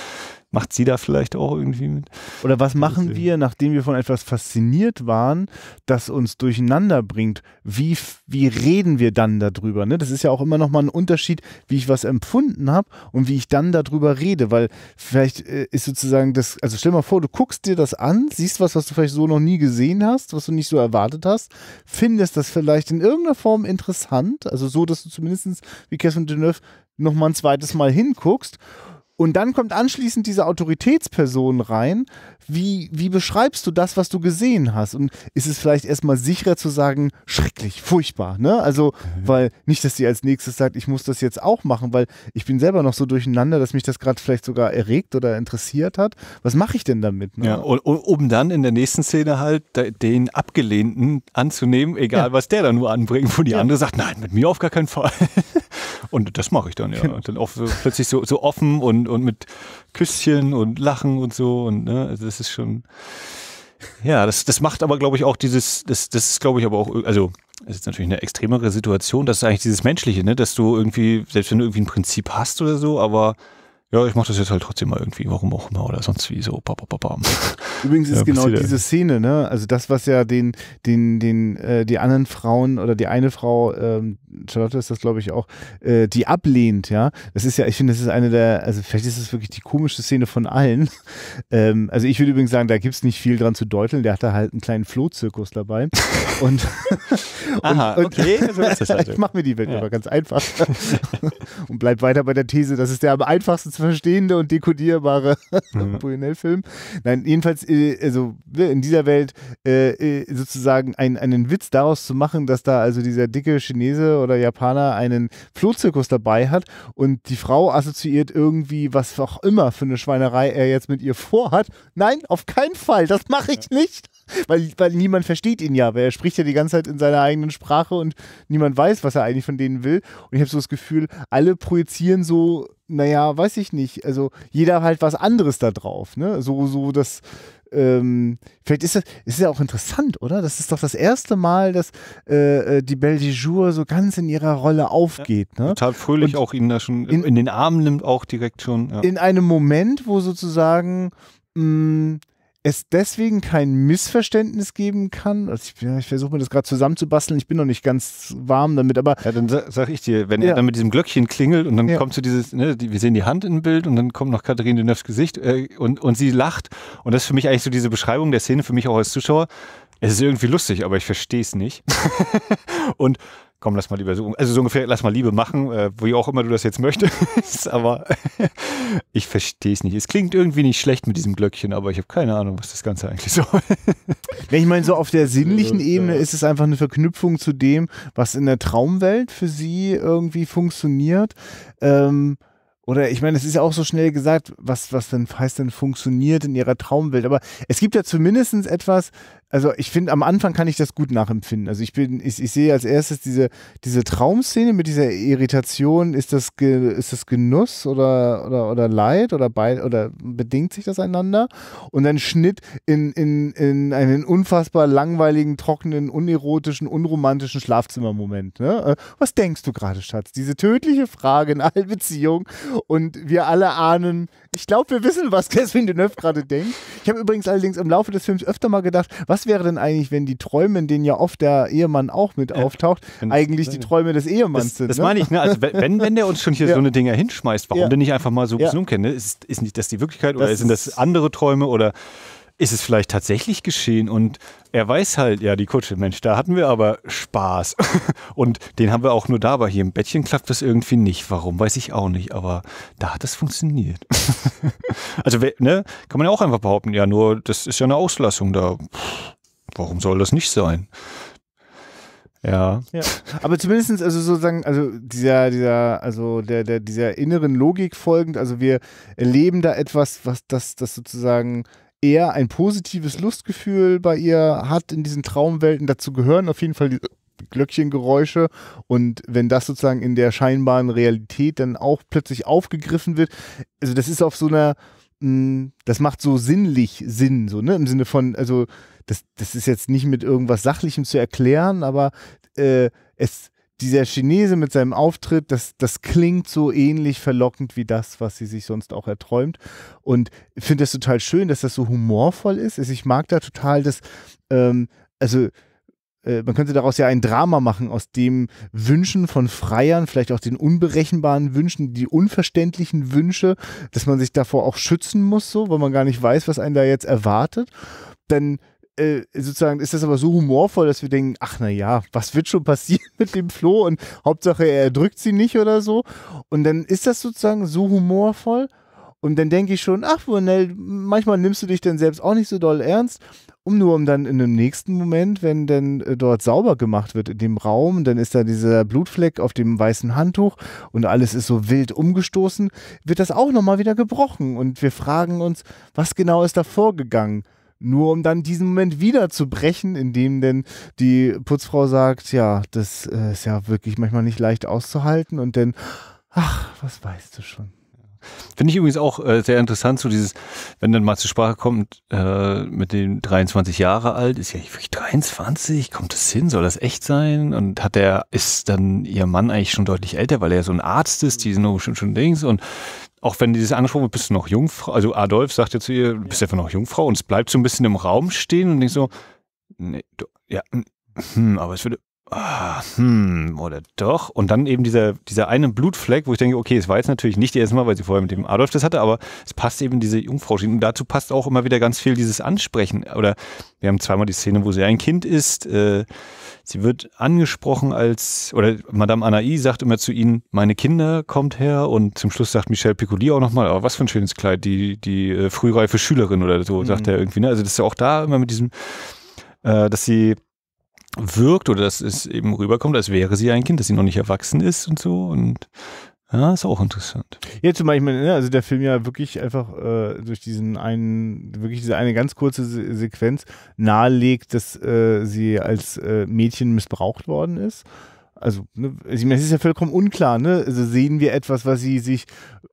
Macht sie da vielleicht auch irgendwie mit? Oder was machen wir, nachdem wir von etwas fasziniert waren, das uns durcheinander bringt? Wie, wie reden wir dann darüber? Ne? Das ist ja auch immer nochmal ein Unterschied, wie ich was empfunden habe und wie ich dann darüber rede, weil vielleicht äh, ist sozusagen das, also stell mal vor, du guckst dir das an, siehst was, was du vielleicht so noch nie gesehen hast, was du nicht so erwartet hast, findest das vielleicht in irgendeiner Form interessant, also so, dass du zumindest, wie Catherine Deneuve, nochmal ein zweites Mal hinguckst und dann kommt anschließend diese Autoritätsperson rein. Wie, wie beschreibst du das, was du gesehen hast? Und ist es vielleicht erstmal sicherer zu sagen, schrecklich, furchtbar, ne? Also, mhm. weil nicht, dass sie als nächstes sagt, ich muss das jetzt auch machen, weil ich bin selber noch so durcheinander, dass mich das gerade vielleicht sogar erregt oder interessiert hat. Was mache ich denn damit? Ne? Ja, und, um dann in der nächsten Szene halt den Abgelehnten anzunehmen, egal ja. was der da nur anbringt, wo die ja. andere sagt, nein, mit mir auf gar keinen Fall. Und das mache ich dann, ja. Und genau. dann auch so, plötzlich so, so offen und, und mit Küsschen und Lachen und so. Und ne, also das ist schon. Ja, das, das macht aber, glaube ich, auch dieses, das, das ist, glaube ich, aber auch, also es ist natürlich eine extremere Situation, das ist eigentlich dieses Menschliche, ne? Dass du irgendwie, selbst wenn du irgendwie ein Prinzip hast oder so, aber ja, ich mache das jetzt halt trotzdem mal irgendwie, warum auch immer oder sonst wie so. Ba, ba, ba, ba. Übrigens ist ja, genau diese Szene, ne? Also das, was ja den, den, den, äh, die anderen Frauen oder die eine Frau, ähm, Charlotte ist das, glaube ich, auch, äh, die ablehnt, ja. Das ist ja, ich finde, das ist eine der, also vielleicht ist das wirklich die komischste Szene von allen. Ähm, also ich würde übrigens sagen, da gibt es nicht viel dran zu deuteln. Der hat da halt einen kleinen Flohzirkus dabei. und, und, Aha, und, okay, so also ist das halt ich mache mir die Welt ja. aber ganz einfach. und bleib weiter bei der These, das ist der am einfachsten zu verstehende und dekodierbare mhm. Brunel-Film. Nein, jedenfalls, äh, also ne, in dieser Welt äh, äh, sozusagen ein, einen Witz daraus zu machen, dass da also dieser dicke Chinese oder Japaner einen Flohzirkus dabei hat und die Frau assoziiert irgendwie, was auch immer für eine Schweinerei er jetzt mit ihr vorhat. Nein, auf keinen Fall, das mache ich nicht. Weil, weil niemand versteht ihn ja, weil er spricht ja die ganze Zeit in seiner eigenen Sprache und niemand weiß, was er eigentlich von denen will. Und ich habe so das Gefühl, alle projizieren so naja, weiß ich nicht. Also jeder halt was anderes da drauf, ne? So, so das, ähm, vielleicht ist das, ist ja auch interessant, oder? Das ist doch das erste Mal, dass äh, äh die Belle de Jour so ganz in ihrer Rolle aufgeht. Ja, ne? Total fröhlich Und auch ihn da schon in, in, den Arm nimmt, auch direkt schon. Ja. In einem Moment, wo sozusagen mh, mm, es deswegen kein Missverständnis geben kann. Also ich, ich versuche mir das gerade zusammenzubasteln. Ich bin noch nicht ganz warm damit, aber. Ja, dann sag, sag ich dir, wenn ja. er dann mit diesem Glöckchen klingelt und dann ja. kommt so dieses, ne, die, wir sehen die Hand im Bild und dann kommt noch Katharine Deneuves Gesicht äh, und, und sie lacht. Und das ist für mich eigentlich so diese Beschreibung der Szene, für mich auch als Zuschauer. Es ist irgendwie lustig, aber ich verstehe es nicht. und komm, lass mal lieber so, also so ungefähr, lass mal Liebe machen, äh, wie auch immer du das jetzt möchtest, aber ich verstehe es nicht. Es klingt irgendwie nicht schlecht mit diesem Glöckchen, aber ich habe keine Ahnung, was das Ganze eigentlich soll. ich meine, so auf der sinnlichen ja, Ebene ist es einfach eine Verknüpfung zu dem, was in der Traumwelt für sie irgendwie funktioniert. Ähm, oder ich meine, es ist ja auch so schnell gesagt, was, was denn heißt denn funktioniert in ihrer Traumwelt. Aber es gibt ja zumindest etwas, also ich finde, am Anfang kann ich das gut nachempfinden. Also ich bin, ich, ich sehe als erstes diese, diese Traumszene mit dieser Irritation. Ist das, ge, ist das Genuss oder, oder, oder Leid oder, bei, oder bedingt sich das einander? Und dann Schnitt in, in, in einen unfassbar langweiligen, trockenen, unerotischen, unromantischen Schlafzimmermoment. Ne? Äh, was denkst du gerade, Schatz? Diese tödliche Frage in allen Beziehungen und wir alle ahnen, ich glaube, wir wissen, was Catherine Deneuve gerade denkt. Ich habe übrigens allerdings im Laufe des Films öfter mal gedacht, was was wäre denn eigentlich, wenn die Träume, in denen ja oft der Ehemann auch mit auftaucht, eigentlich die Träume des Ehemanns das, sind? Das ne? meine ich, ne? Also wenn, wenn der uns schon hier ja. so eine Dinger hinschmeißt, warum denn nicht einfach mal so ein bisschen umkennen? Ne? Ist, ist nicht das die Wirklichkeit das oder sind das andere Träume oder ist es vielleicht tatsächlich geschehen und er weiß halt, ja, die Kutsche, Mensch, da hatten wir aber Spaß. und den haben wir auch nur da, aber hier im Bettchen klappt das irgendwie nicht. Warum, weiß ich auch nicht, aber da hat das funktioniert. also, ne, kann man ja auch einfach behaupten, ja, nur das ist ja eine Auslassung da. Warum soll das nicht sein? Ja. ja. Aber zumindestens also sozusagen, also dieser, dieser, also der, der, dieser inneren Logik folgend, also wir erleben da etwas, was das, das sozusagen er ein positives Lustgefühl bei ihr hat in diesen Traumwelten. Dazu gehören auf jeden Fall die Glöckchengeräusche und wenn das sozusagen in der scheinbaren Realität dann auch plötzlich aufgegriffen wird, also das ist auf so einer, hm, das macht so sinnlich Sinn, so, ne? Im Sinne von, also das, das ist jetzt nicht mit irgendwas Sachlichem zu erklären, aber äh, es dieser Chinese mit seinem Auftritt, das, das klingt so ähnlich verlockend wie das, was sie sich sonst auch erträumt. Und ich finde das total schön, dass das so humorvoll ist. Also ich mag da total das, ähm, also äh, man könnte daraus ja ein Drama machen, aus dem Wünschen von Freiern, vielleicht auch den unberechenbaren Wünschen, die unverständlichen Wünsche, dass man sich davor auch schützen muss, so, weil man gar nicht weiß, was einen da jetzt erwartet. Denn äh, sozusagen ist das aber so humorvoll, dass wir denken, ach na ja, was wird schon passieren mit dem Flo und Hauptsache er drückt sie nicht oder so. Und dann ist das sozusagen so humorvoll. Und dann denke ich schon, ach Brunel, manchmal nimmst du dich denn selbst auch nicht so doll ernst, um nur um dann in dem nächsten Moment, wenn denn äh, dort sauber gemacht wird in dem Raum, dann ist da dieser Blutfleck auf dem weißen Handtuch und alles ist so wild umgestoßen, wird das auch nochmal wieder gebrochen. Und wir fragen uns, was genau ist da vorgegangen? Nur um dann diesen Moment wieder zu brechen, in dem denn die Putzfrau sagt, ja, das äh, ist ja wirklich manchmal nicht leicht auszuhalten und dann, ach, was weißt du schon. Finde ich übrigens auch äh, sehr interessant, so dieses, wenn dann mal zur Sprache kommt, äh, mit dem 23 Jahre alt, ist ja wirklich 23, kommt das hin, soll das echt sein? Und hat der, ist dann ihr Mann eigentlich schon deutlich älter, weil er so ein Arzt ist, die sind schon, schon Dings und auch wenn dieses angesprochen wird, bist du noch Jungfrau? Also Adolf sagt ja zu ihr, bist du einfach noch Jungfrau? Und es bleibt so ein bisschen im Raum stehen und ich so, nee, du, ja, hm, aber es würde, ah, hm, oder doch. Und dann eben dieser, dieser eine Blutfleck, wo ich denke, okay, es war jetzt natürlich nicht erste Mal, weil sie vorher mit dem Adolf das hatte, aber es passt eben diese Jungfrau. Und dazu passt auch immer wieder ganz viel dieses Ansprechen. Oder wir haben zweimal die Szene, wo sie ein Kind ist. Äh, sie wird angesprochen als, oder Madame Anai sagt immer zu ihnen, meine Kinder kommt her. Und zum Schluss sagt Michel Piccoli auch nochmal, oh, was für ein schönes Kleid, die, die äh, frühreife Schülerin oder so, mhm. sagt er irgendwie. Ne? Also das ist ja auch da immer mit diesem, äh, dass sie wirkt oder dass es eben rüberkommt, als wäre sie ein Kind, dass sie noch nicht erwachsen ist und so und ja, ist auch interessant. Ja, zumal ich meine, also der Film ja wirklich einfach äh, durch diesen einen, wirklich diese eine ganz kurze Se Sequenz nahelegt, dass äh, sie als äh, Mädchen missbraucht worden ist also, ne, es ist ja vollkommen unklar, ne? Also sehen wir etwas, was sie sich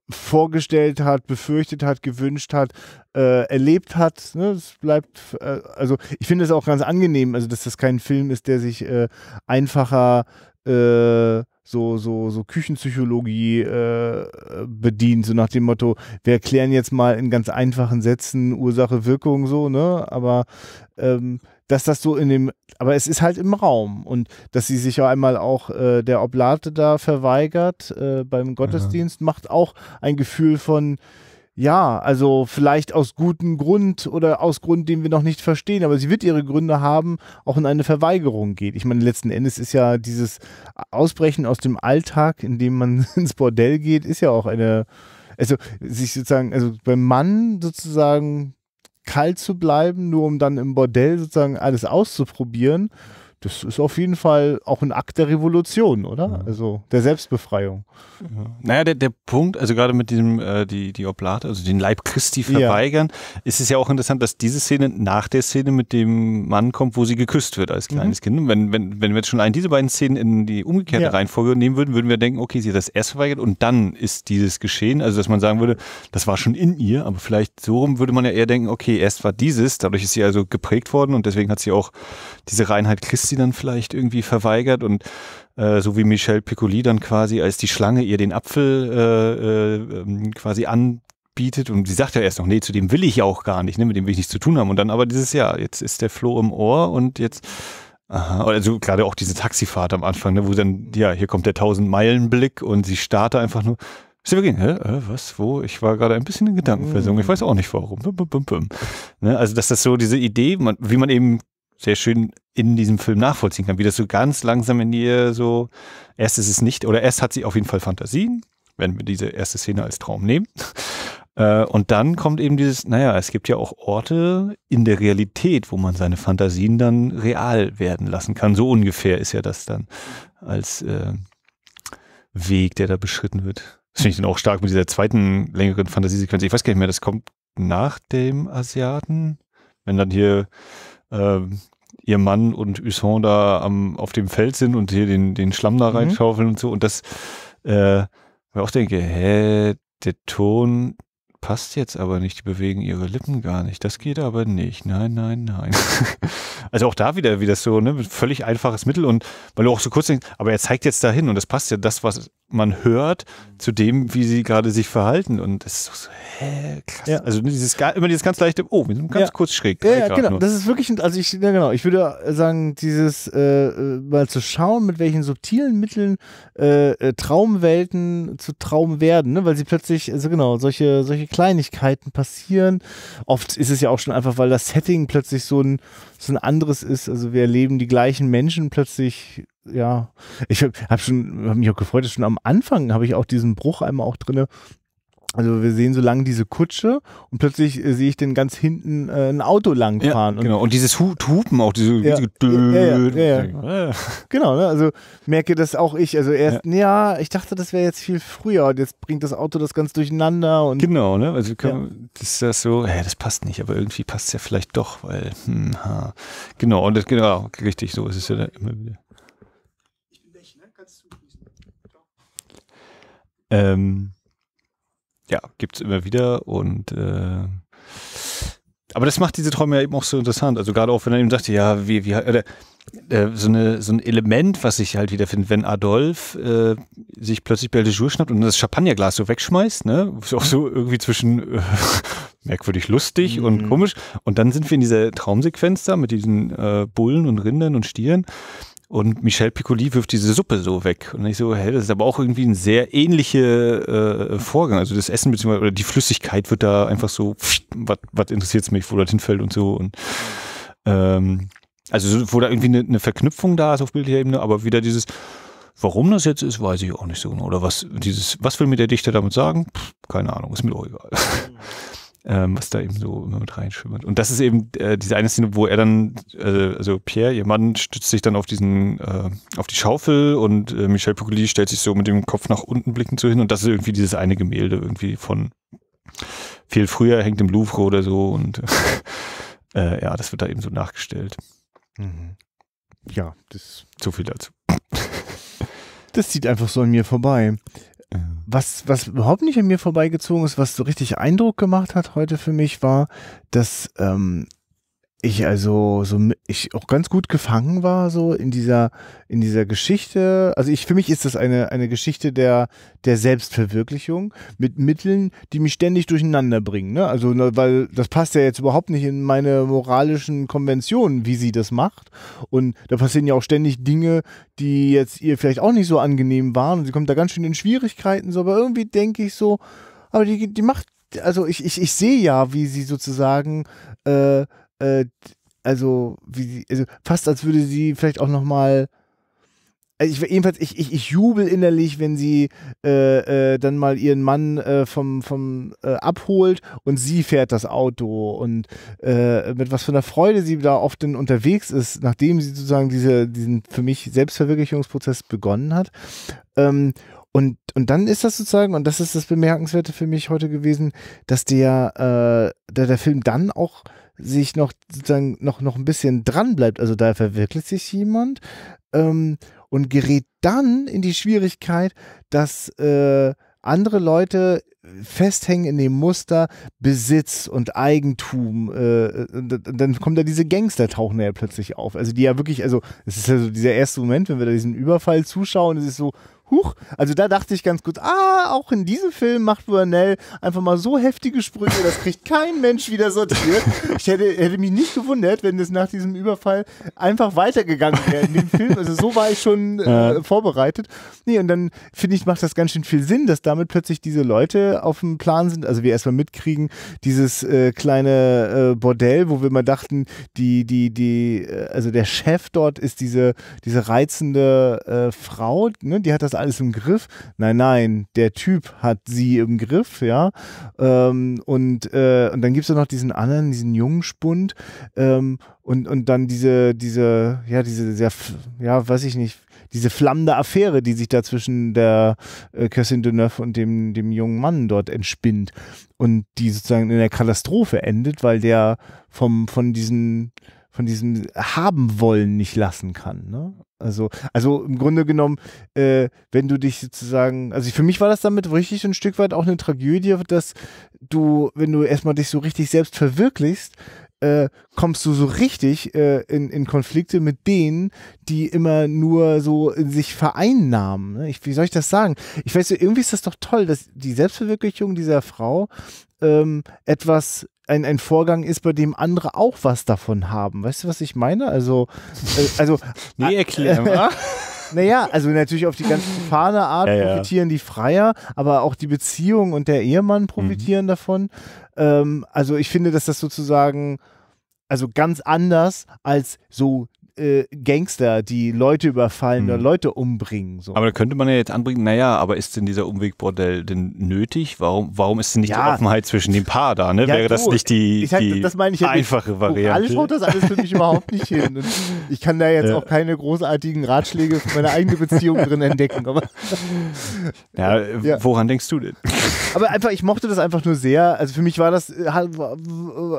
vorgestellt hat, befürchtet hat, gewünscht hat, äh, erlebt hat. Ne? Es bleibt, äh, also ich finde es auch ganz angenehm, also dass das kein Film ist, der sich äh, einfacher äh, so, so, so Küchenpsychologie äh, bedient, so nach dem Motto, wir erklären jetzt mal in ganz einfachen Sätzen Ursache, Wirkung, so, ne? Aber ähm, dass das so in dem, aber es ist halt im Raum und dass sie sich ja einmal auch äh, der Oblate da verweigert äh, beim Gottesdienst, mhm. macht auch ein Gefühl von, ja, also vielleicht aus gutem Grund oder aus Grund, den wir noch nicht verstehen, aber sie wird ihre Gründe haben, auch in eine Verweigerung geht. Ich meine, letzten Endes ist ja dieses Ausbrechen aus dem Alltag, in dem man ins Bordell geht, ist ja auch eine, also sich sozusagen, also beim Mann sozusagen kalt zu bleiben, nur um dann im Bordell sozusagen alles auszuprobieren das ist auf jeden Fall auch ein Akt der Revolution, oder? Ja. Also der Selbstbefreiung. Ja. Naja, der, der Punkt, also gerade mit diesem, äh, die, die Oblate, also den Leib Christi verweigern, ja. ist es ja auch interessant, dass diese Szene nach der Szene mit dem Mann kommt, wo sie geküsst wird als kleines mhm. Kind. Wenn, wenn, wenn wir jetzt schon ein diese beiden Szenen in die umgekehrte ja. Reihenfolge nehmen würden, würden wir denken, okay, sie hat das erst verweigert und dann ist dieses geschehen. Also dass man sagen würde, das war schon in ihr, aber vielleicht so rum würde man ja eher denken, okay, erst war dieses, dadurch ist sie also geprägt worden und deswegen hat sie auch diese Reinheit Christi sie dann vielleicht irgendwie verweigert und äh, so wie Michelle Piccoli dann quasi, als die Schlange ihr den Apfel äh, äh, ähm, quasi anbietet und sie sagt ja erst noch, nee, zu dem will ich ja auch gar nicht, ne, mit dem will ich nichts zu tun haben. Und dann aber dieses Jahr, jetzt ist der Floh im Ohr und jetzt, aha, also gerade auch diese Taxifahrt am Anfang, ne, wo dann, ja, hier kommt der 1000-Meilen-Blick und sie starrte einfach nur. Sie beginnen, hä, äh, was, wo? Ich war gerade ein bisschen in Gedankenversung, ich weiß auch nicht warum. Ne, also, dass das so diese Idee, man, wie man eben sehr schön in diesem Film nachvollziehen kann, wie das so ganz langsam in ihr so, erst ist es nicht, oder erst hat sie auf jeden Fall Fantasien, wenn wir diese erste Szene als Traum nehmen. Äh, und dann kommt eben dieses, naja, es gibt ja auch Orte in der Realität, wo man seine Fantasien dann real werden lassen kann. So ungefähr ist ja das dann als äh, Weg, der da beschritten wird. Das finde ich dann auch stark mit dieser zweiten längeren Fantasiesequenz. Ich weiß gar nicht mehr, das kommt nach dem Asiaten, wenn dann hier ähm, ihr Mann und Usan da am, auf dem Feld sind und hier den, den Schlamm da mhm. reinschaufeln mhm. und so. Und das, äh, ich auch denke, hä, der Ton passt jetzt aber nicht, die bewegen ihre Lippen gar nicht. Das geht aber nicht. Nein, nein, nein. also auch da wieder, wie das so, ne, völlig einfaches Mittel und weil du auch so kurz denkst, aber er zeigt jetzt dahin und das passt ja das, was man hört, zu dem, wie sie gerade sich verhalten. Und das ist so, hä, krass. Ja. Also dieses, immer dieses ganz leichte, oh, wir sind ganz ja. kurz schräg. Ja, ja genau. Nur. Das ist wirklich, ein, also ich, ja, genau, ich würde sagen, dieses äh, äh mal zu schauen, mit welchen subtilen Mitteln äh, äh, Traumwelten zu Traum werden, ne? weil sie plötzlich, also genau, solche, solche Kleinigkeiten passieren. Oft ist es ja auch schon einfach, weil das Setting plötzlich so ein, so ein anderes ist. Also wir erleben die gleichen Menschen plötzlich ja, ich habe schon, habe mich auch gefreut, dass schon am Anfang habe ich auch diesen Bruch einmal auch drinne. Also wir sehen so lange diese Kutsche und plötzlich äh, sehe ich den ganz hinten äh, ein Auto langfahren. Ja, genau, und, und dieses Hupen auch, diese ja, diese ja, ja, Genau, ne? also merke das auch ich. Also erst, ja, ich dachte, das wäre jetzt viel früher und jetzt bringt das Auto das ganz durcheinander. Und genau, ne? Also können, das ist das so, ja, das passt nicht, aber irgendwie passt es ja vielleicht doch, weil, hm, ha. genau, und das, genau, richtig, so ist es ja immer wieder. Ähm, ja, gibt es immer wieder und äh, aber das macht diese Träume ja eben auch so interessant. Also gerade auch, wenn er eben sagte, ja, wie, wie, oder, äh, so, eine, so ein Element, was ich halt wieder finde, wenn Adolf äh, sich plötzlich Belle de Jour schnappt und das Champagnerglas so wegschmeißt, ne? Ist auch so irgendwie zwischen äh, merkwürdig lustig mhm. und komisch. Und dann sind wir in dieser Traumsequenz da mit diesen äh, Bullen und Rindern und Stieren. Und Michel Piccoli wirft diese Suppe so weg. Und ich so, hä, das ist aber auch irgendwie ein sehr ähnlicher äh, Vorgang. Also das Essen beziehungsweise oder die Flüssigkeit wird da einfach so, was interessiert es mich, wo das hinfällt und so. Und ähm, also so, wo da irgendwie eine, ne Verknüpfung da ist auf bildlicher Ebene, aber wieder dieses, Warum das jetzt ist, weiß ich auch nicht so genau. Oder was dieses, was will mir der Dichter damit sagen? Pff, keine Ahnung, ist mir auch egal. Mhm. ähm, was da eben so immer mit reinschimmert. Und das ist eben äh, diese eine Szene, wo er dann, äh, also Pierre, ihr Mann, stützt sich dann auf diesen, äh, auf die Schaufel und äh, Michel Pugli stellt sich so mit dem Kopf nach unten blicken zu hin und das ist irgendwie dieses eine Gemälde irgendwie von viel früher, hängt im Louvre oder so und äh, ja, das wird da eben so nachgestellt. Mhm. Ja, das. Zu viel dazu. das zieht einfach so an mir vorbei. Was, was überhaupt nicht an mir vorbeigezogen ist, was so richtig Eindruck gemacht hat heute für mich, war, dass ähm, ich also so ich auch ganz gut gefangen war so in dieser in dieser Geschichte also ich für mich ist das eine eine Geschichte der der Selbstverwirklichung mit Mitteln die mich ständig durcheinander bringen ne also ne, weil das passt ja jetzt überhaupt nicht in meine moralischen Konventionen wie sie das macht und da passieren ja auch ständig Dinge die jetzt ihr vielleicht auch nicht so angenehm waren und sie kommt da ganz schön in Schwierigkeiten so aber irgendwie denke ich so aber die die macht also ich ich ich sehe ja wie sie sozusagen äh, äh, also, wie, also fast als würde sie vielleicht auch nochmal also ich, jedenfalls, ich, ich, ich jubel innerlich, wenn sie äh, äh, dann mal ihren Mann äh, vom, vom äh, abholt und sie fährt das Auto und äh, mit was für einer Freude sie da oft denn unterwegs ist, nachdem sie sozusagen diese, diesen für mich Selbstverwirklichungsprozess begonnen hat. Ähm, und, und dann ist das sozusagen, und das ist das Bemerkenswerte für mich heute gewesen, dass der, äh, der, der Film dann auch sich noch sozusagen noch, noch ein bisschen dran bleibt, also da verwirklicht sich jemand ähm, und gerät dann in die Schwierigkeit, dass äh, andere Leute festhängen in dem Muster Besitz und Eigentum. Äh, und dann kommen da diese Gangster tauchen ja plötzlich auf. Also die ja wirklich, also es ist ja so dieser erste Moment, wenn wir da diesen Überfall zuschauen, es ist so, huch, also da dachte ich ganz kurz, ah, auch in diesem Film macht Burnell einfach mal so heftige Sprüche, das kriegt kein Mensch wieder sortiert. Ich hätte, hätte mich nicht gewundert, wenn es nach diesem Überfall einfach weitergegangen wäre in dem Film. Also so war ich schon äh, vorbereitet. Nee, und dann finde ich, macht das ganz schön viel Sinn, dass damit plötzlich diese Leute auf dem Plan sind. Also wir erstmal mitkriegen, dieses äh, kleine äh, Bordell, wo wir mal dachten, die, die, die, äh, also der Chef dort ist diese, diese reizende äh, Frau, ne? die hat das alles im Griff. Nein, nein, der Typ hat sie im Griff, ja. Ähm, und, äh, und dann gibt es noch diesen anderen, diesen jungen Spund ähm, und, und dann diese, diese, ja, diese sehr, ja, weiß ich nicht, diese flammende Affäre, die sich da zwischen der äh, Kerstin Deneuve und dem, dem jungen Mann dort entspinnt und die sozusagen in der Katastrophe endet, weil der vom, von diesen von diesem haben wollen nicht lassen kann. Ne? Also, also im Grunde genommen, äh, wenn du dich sozusagen, also für mich war das damit richtig ein Stück weit auch eine Tragödie, dass du, wenn du erstmal dich so richtig selbst verwirklichst, äh, kommst du so richtig äh, in, in Konflikte mit denen, die immer nur so in sich vereinnahmen. Ne? Ich, wie soll ich das sagen? Ich weiß, irgendwie ist das doch toll, dass die Selbstverwirklichung dieser Frau ähm, etwas ein, ein Vorgang ist, bei dem andere auch was davon haben. Weißt du, was ich meine? Also, äh, also. nee, erklär äh, mal. Naja, also natürlich auf die ganz profane Art ja, profitieren ja. die Freier, aber auch die Beziehung und der Ehemann mhm. profitieren mhm. davon. Ähm, also ich finde, dass das sozusagen, also ganz anders als so äh, Gangster, die Leute überfallen hm. oder Leute umbringen. So. Aber da könnte man ja jetzt anbringen, naja, aber ist denn dieser Umwegbordell denn nötig? Warum, warum ist denn nicht ja. die Offenheit zwischen dem Paar da? Ne? Ja, Wäre du, das nicht die, ich, die das ich einfache ja Variante? Alles haut das alles für mich überhaupt nicht hin. Und ich kann da jetzt auch keine großartigen Ratschläge für meine eigene Beziehung drin entdecken. Aber ja, woran denkst du denn? Aber einfach, ich mochte das einfach nur sehr. Also für mich war das, äh,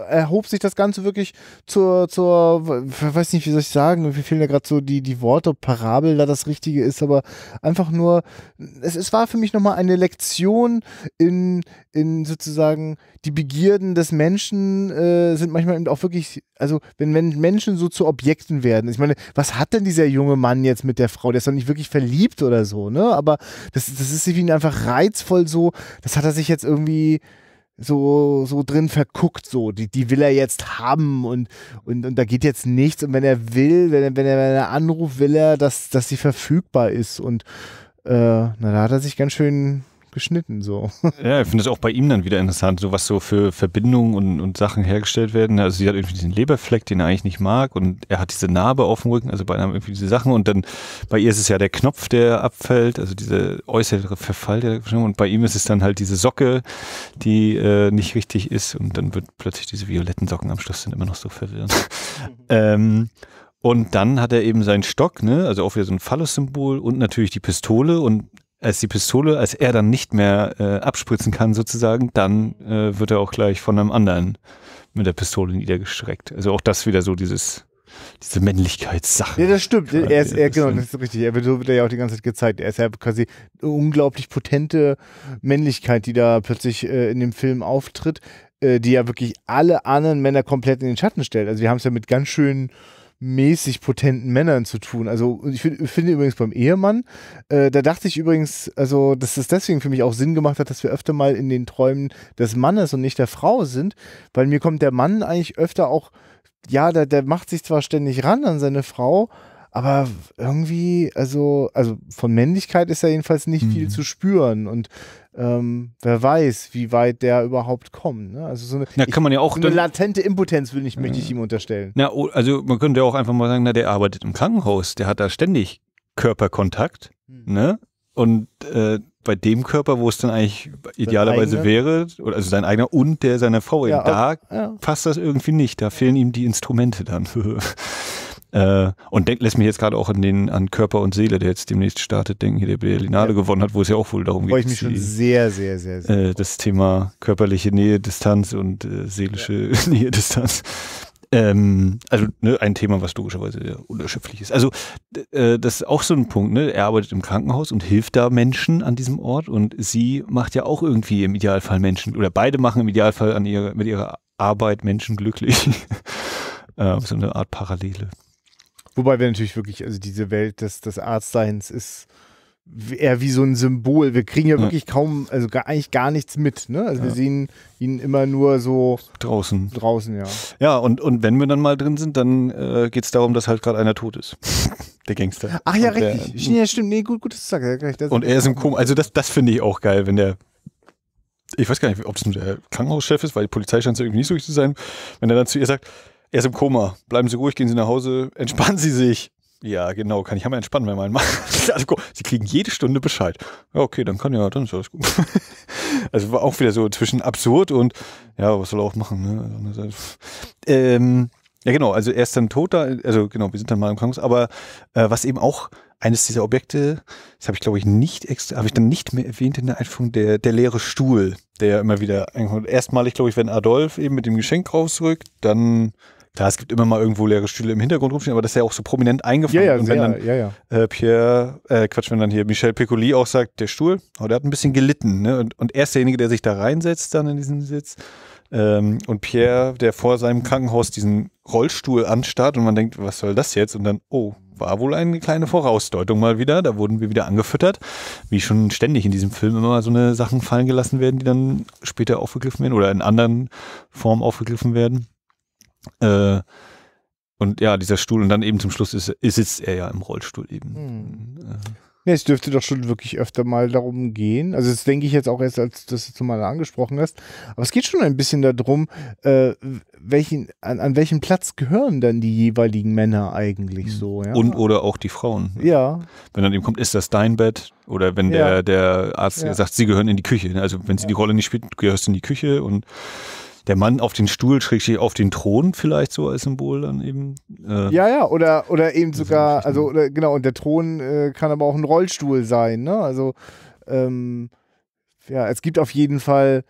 erhob sich das Ganze wirklich zur, zur, weiß nicht, wie soll ich sagen, sagen, mir fehlen ja gerade so die, die Worte, Parabel da das Richtige ist, aber einfach nur, es, es war für mich nochmal eine Lektion in, in sozusagen die Begierden des Menschen äh, sind manchmal eben auch wirklich, also wenn, wenn Menschen so zu Objekten werden, ich meine, was hat denn dieser junge Mann jetzt mit der Frau? Der ist doch nicht wirklich verliebt oder so, ne? Aber das, das ist für ihn einfach reizvoll so, das hat er sich jetzt irgendwie so, so drin verguckt, so, die, die will er jetzt haben und, und, und da geht jetzt nichts. Und wenn er will, wenn er, wenn er, wenn er anruft, will er, dass, dass sie verfügbar ist. Und äh, na, da hat er sich ganz schön geschnitten so. Ja, ich finde das auch bei ihm dann wieder interessant, so was so für Verbindungen und, und Sachen hergestellt werden. Also sie hat irgendwie diesen Leberfleck, den er eigentlich nicht mag und er hat diese Narbe auf dem Rücken, also bei einem irgendwie diese Sachen und dann bei ihr ist es ja der Knopf, der abfällt, also diese äußere Verfall der und bei ihm ist es dann halt diese Socke, die äh, nicht richtig ist und dann wird plötzlich diese violetten Socken am Schluss sind immer noch so verwirrend. ähm, und dann hat er eben seinen Stock, ne? also auch wieder so ein Phallus-Symbol und natürlich die Pistole und als die Pistole, als er dann nicht mehr äh, abspritzen kann sozusagen, dann äh, wird er auch gleich von einem anderen mit der Pistole niedergestreckt. Also auch das wieder so dieses diese Männlichkeitssache. Ja, das stimmt. Er ist, er, genau, das ist richtig. Er wird, so wird er ja auch die ganze Zeit gezeigt. Er ist ja quasi eine unglaublich potente Männlichkeit, die da plötzlich äh, in dem Film auftritt, äh, die ja wirklich alle anderen Männer komplett in den Schatten stellt. Also wir haben es ja mit ganz schönen mäßig potenten Männern zu tun. Also ich finde find übrigens beim Ehemann, äh, da dachte ich übrigens, also dass es deswegen für mich auch Sinn gemacht hat, dass wir öfter mal in den Träumen des Mannes und nicht der Frau sind, weil mir kommt der Mann eigentlich öfter auch, ja, der, der macht sich zwar ständig ran an seine Frau, aber irgendwie, also, also von Männlichkeit ist ja jedenfalls nicht mhm. viel zu spüren und ähm, wer weiß, wie weit der überhaupt kommt. Ne? Also so eine, na, kann man ja auch so eine latente Impotenz will ich, ja. möchte ich ihm unterstellen. Na, also man könnte ja auch einfach mal sagen, na, der arbeitet im Krankenhaus, der hat da ständig Körperkontakt, mhm. ne? Und äh, bei dem Körper, wo es dann eigentlich idealerweise wäre, oder also sein eigener und der seiner Frau, ja, eben, da ja. passt das irgendwie nicht. Da fehlen ihm die Instrumente dann. Äh, und denk, lässt mich jetzt gerade auch an den an Körper und Seele, der jetzt demnächst startet, denken, hier der Berlinale ja. gewonnen hat, wo es ja auch wohl darum geht. Freue ich mich schon sehr, sehr, sehr, sehr. Äh, das Thema körperliche Nähe, Distanz und äh, seelische ja. Nähe, Distanz. Ähm, also ne, ein Thema, was logischerweise sehr unerschöpflich ist. Also äh, das ist auch so ein Punkt. Ne? Er arbeitet im Krankenhaus und hilft da Menschen an diesem Ort und sie macht ja auch irgendwie im Idealfall Menschen oder beide machen im Idealfall an ihre, mit ihrer Arbeit Menschen glücklich. äh, so eine Art Parallele. Wobei wir natürlich wirklich, also diese Welt des, des Arztseins ist eher wie so ein Symbol. Wir kriegen ja, ja. wirklich kaum, also gar, eigentlich gar nichts mit. Ne? Also ja. wir sehen ihn immer nur so draußen. Draußen, ja. Ja, und, und wenn wir dann mal drin sind, dann äh, geht es darum, dass halt gerade einer tot ist. der Gangster. Ach ja, und richtig. Der, ja, stimmt. Nee, gut, gut, das ist recht. Und er ist im Koma. Also das, das finde ich auch geil, wenn der ich weiß gar nicht, ob das der äh, Krankenhauschef ist, weil die Polizei scheint es irgendwie nicht so richtig zu sein, wenn er dann zu ihr sagt, er ist im Koma. Bleiben Sie ruhig, gehen Sie nach Hause, entspannen Sie sich. Ja, genau, kann ich einmal entspannen, wenn man macht. Also, sie kriegen jede Stunde Bescheid. Ja, okay, dann kann ja, dann ist alles gut. Also war auch wieder so zwischen absurd und ja, was soll er auch machen? Ne? Also, ähm, ja, genau, also er ist dann tot da, also genau, wir sind dann mal im Krankenhaus, aber äh, was eben auch eines dieser Objekte, das habe ich glaube ich nicht extra, habe ich dann nicht mehr erwähnt in der Einführung, der, der leere Stuhl, der ja immer wieder, erstmalig glaube ich, wenn Adolf eben mit dem Geschenk rausrückt, dann Klar, es gibt immer mal irgendwo leere Stühle im Hintergrund rumstehen, aber das ist ja auch so prominent eingefallen. Ja, ja, und wenn sehr, dann ja, ja. Äh, Pierre, äh, Quatsch, wenn dann hier Michel Piccoli auch sagt, der Stuhl, oh, der hat ein bisschen gelitten. Ne? Und, und er ist derjenige, der sich da reinsetzt dann in diesen Sitz. Ähm, und Pierre, der vor seinem Krankenhaus diesen Rollstuhl anstarrt und man denkt, was soll das jetzt? Und dann, oh, war wohl eine kleine Vorausdeutung mal wieder. Da wurden wir wieder angefüttert, wie schon ständig in diesem Film immer mal so eine Sachen fallen gelassen werden, die dann später aufgegriffen werden oder in anderen Formen aufgegriffen werden. Äh, und ja, dieser Stuhl und dann eben zum Schluss ist, sitzt er ja im Rollstuhl eben. Hm. Äh. Ja, es dürfte doch schon wirklich öfter mal darum gehen. Also das denke ich jetzt auch erst, als du das mal angesprochen hast. Aber es geht schon ein bisschen darum, äh, welchen, an, an welchen Platz gehören dann die jeweiligen Männer eigentlich hm. so. Ja? Und oder auch die Frauen. Ne? Ja. Wenn dann eben kommt, ist das dein Bett? Oder wenn ja. der, der Arzt ja. sagt, sie gehören in die Küche. Ne? Also wenn sie die Rolle nicht spielt, gehörst du in die Küche und der Mann auf den Stuhl, schrägstrich auf den Thron vielleicht so als Symbol dann eben. Äh, ja, ja, oder, oder eben sogar, also oder, genau, und der Thron äh, kann aber auch ein Rollstuhl sein, ne? Also, ähm, ja, es gibt auf jeden Fall,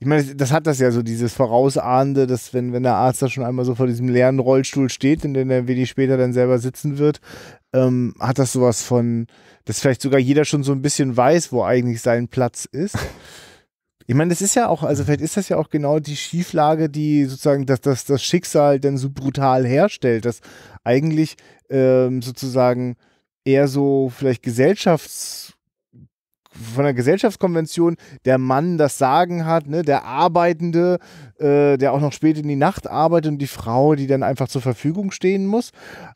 ich meine, das hat das ja so, dieses Vorausahnende, dass wenn, wenn der Arzt da schon einmal so vor diesem leeren Rollstuhl steht, in dem er wenig später dann selber sitzen wird, ähm, hat das sowas von, dass vielleicht sogar jeder schon so ein bisschen weiß, wo eigentlich sein Platz ist. Ich meine, das ist ja auch, also vielleicht ist das ja auch genau die Schieflage, die sozusagen das, das, das Schicksal dann so brutal herstellt, dass eigentlich ähm, sozusagen eher so vielleicht Gesellschafts- von der Gesellschaftskonvention der Mann das Sagen hat, ne, der Arbeitende äh, der auch noch spät in die Nacht arbeitet und die Frau, die dann einfach zur Verfügung stehen muss.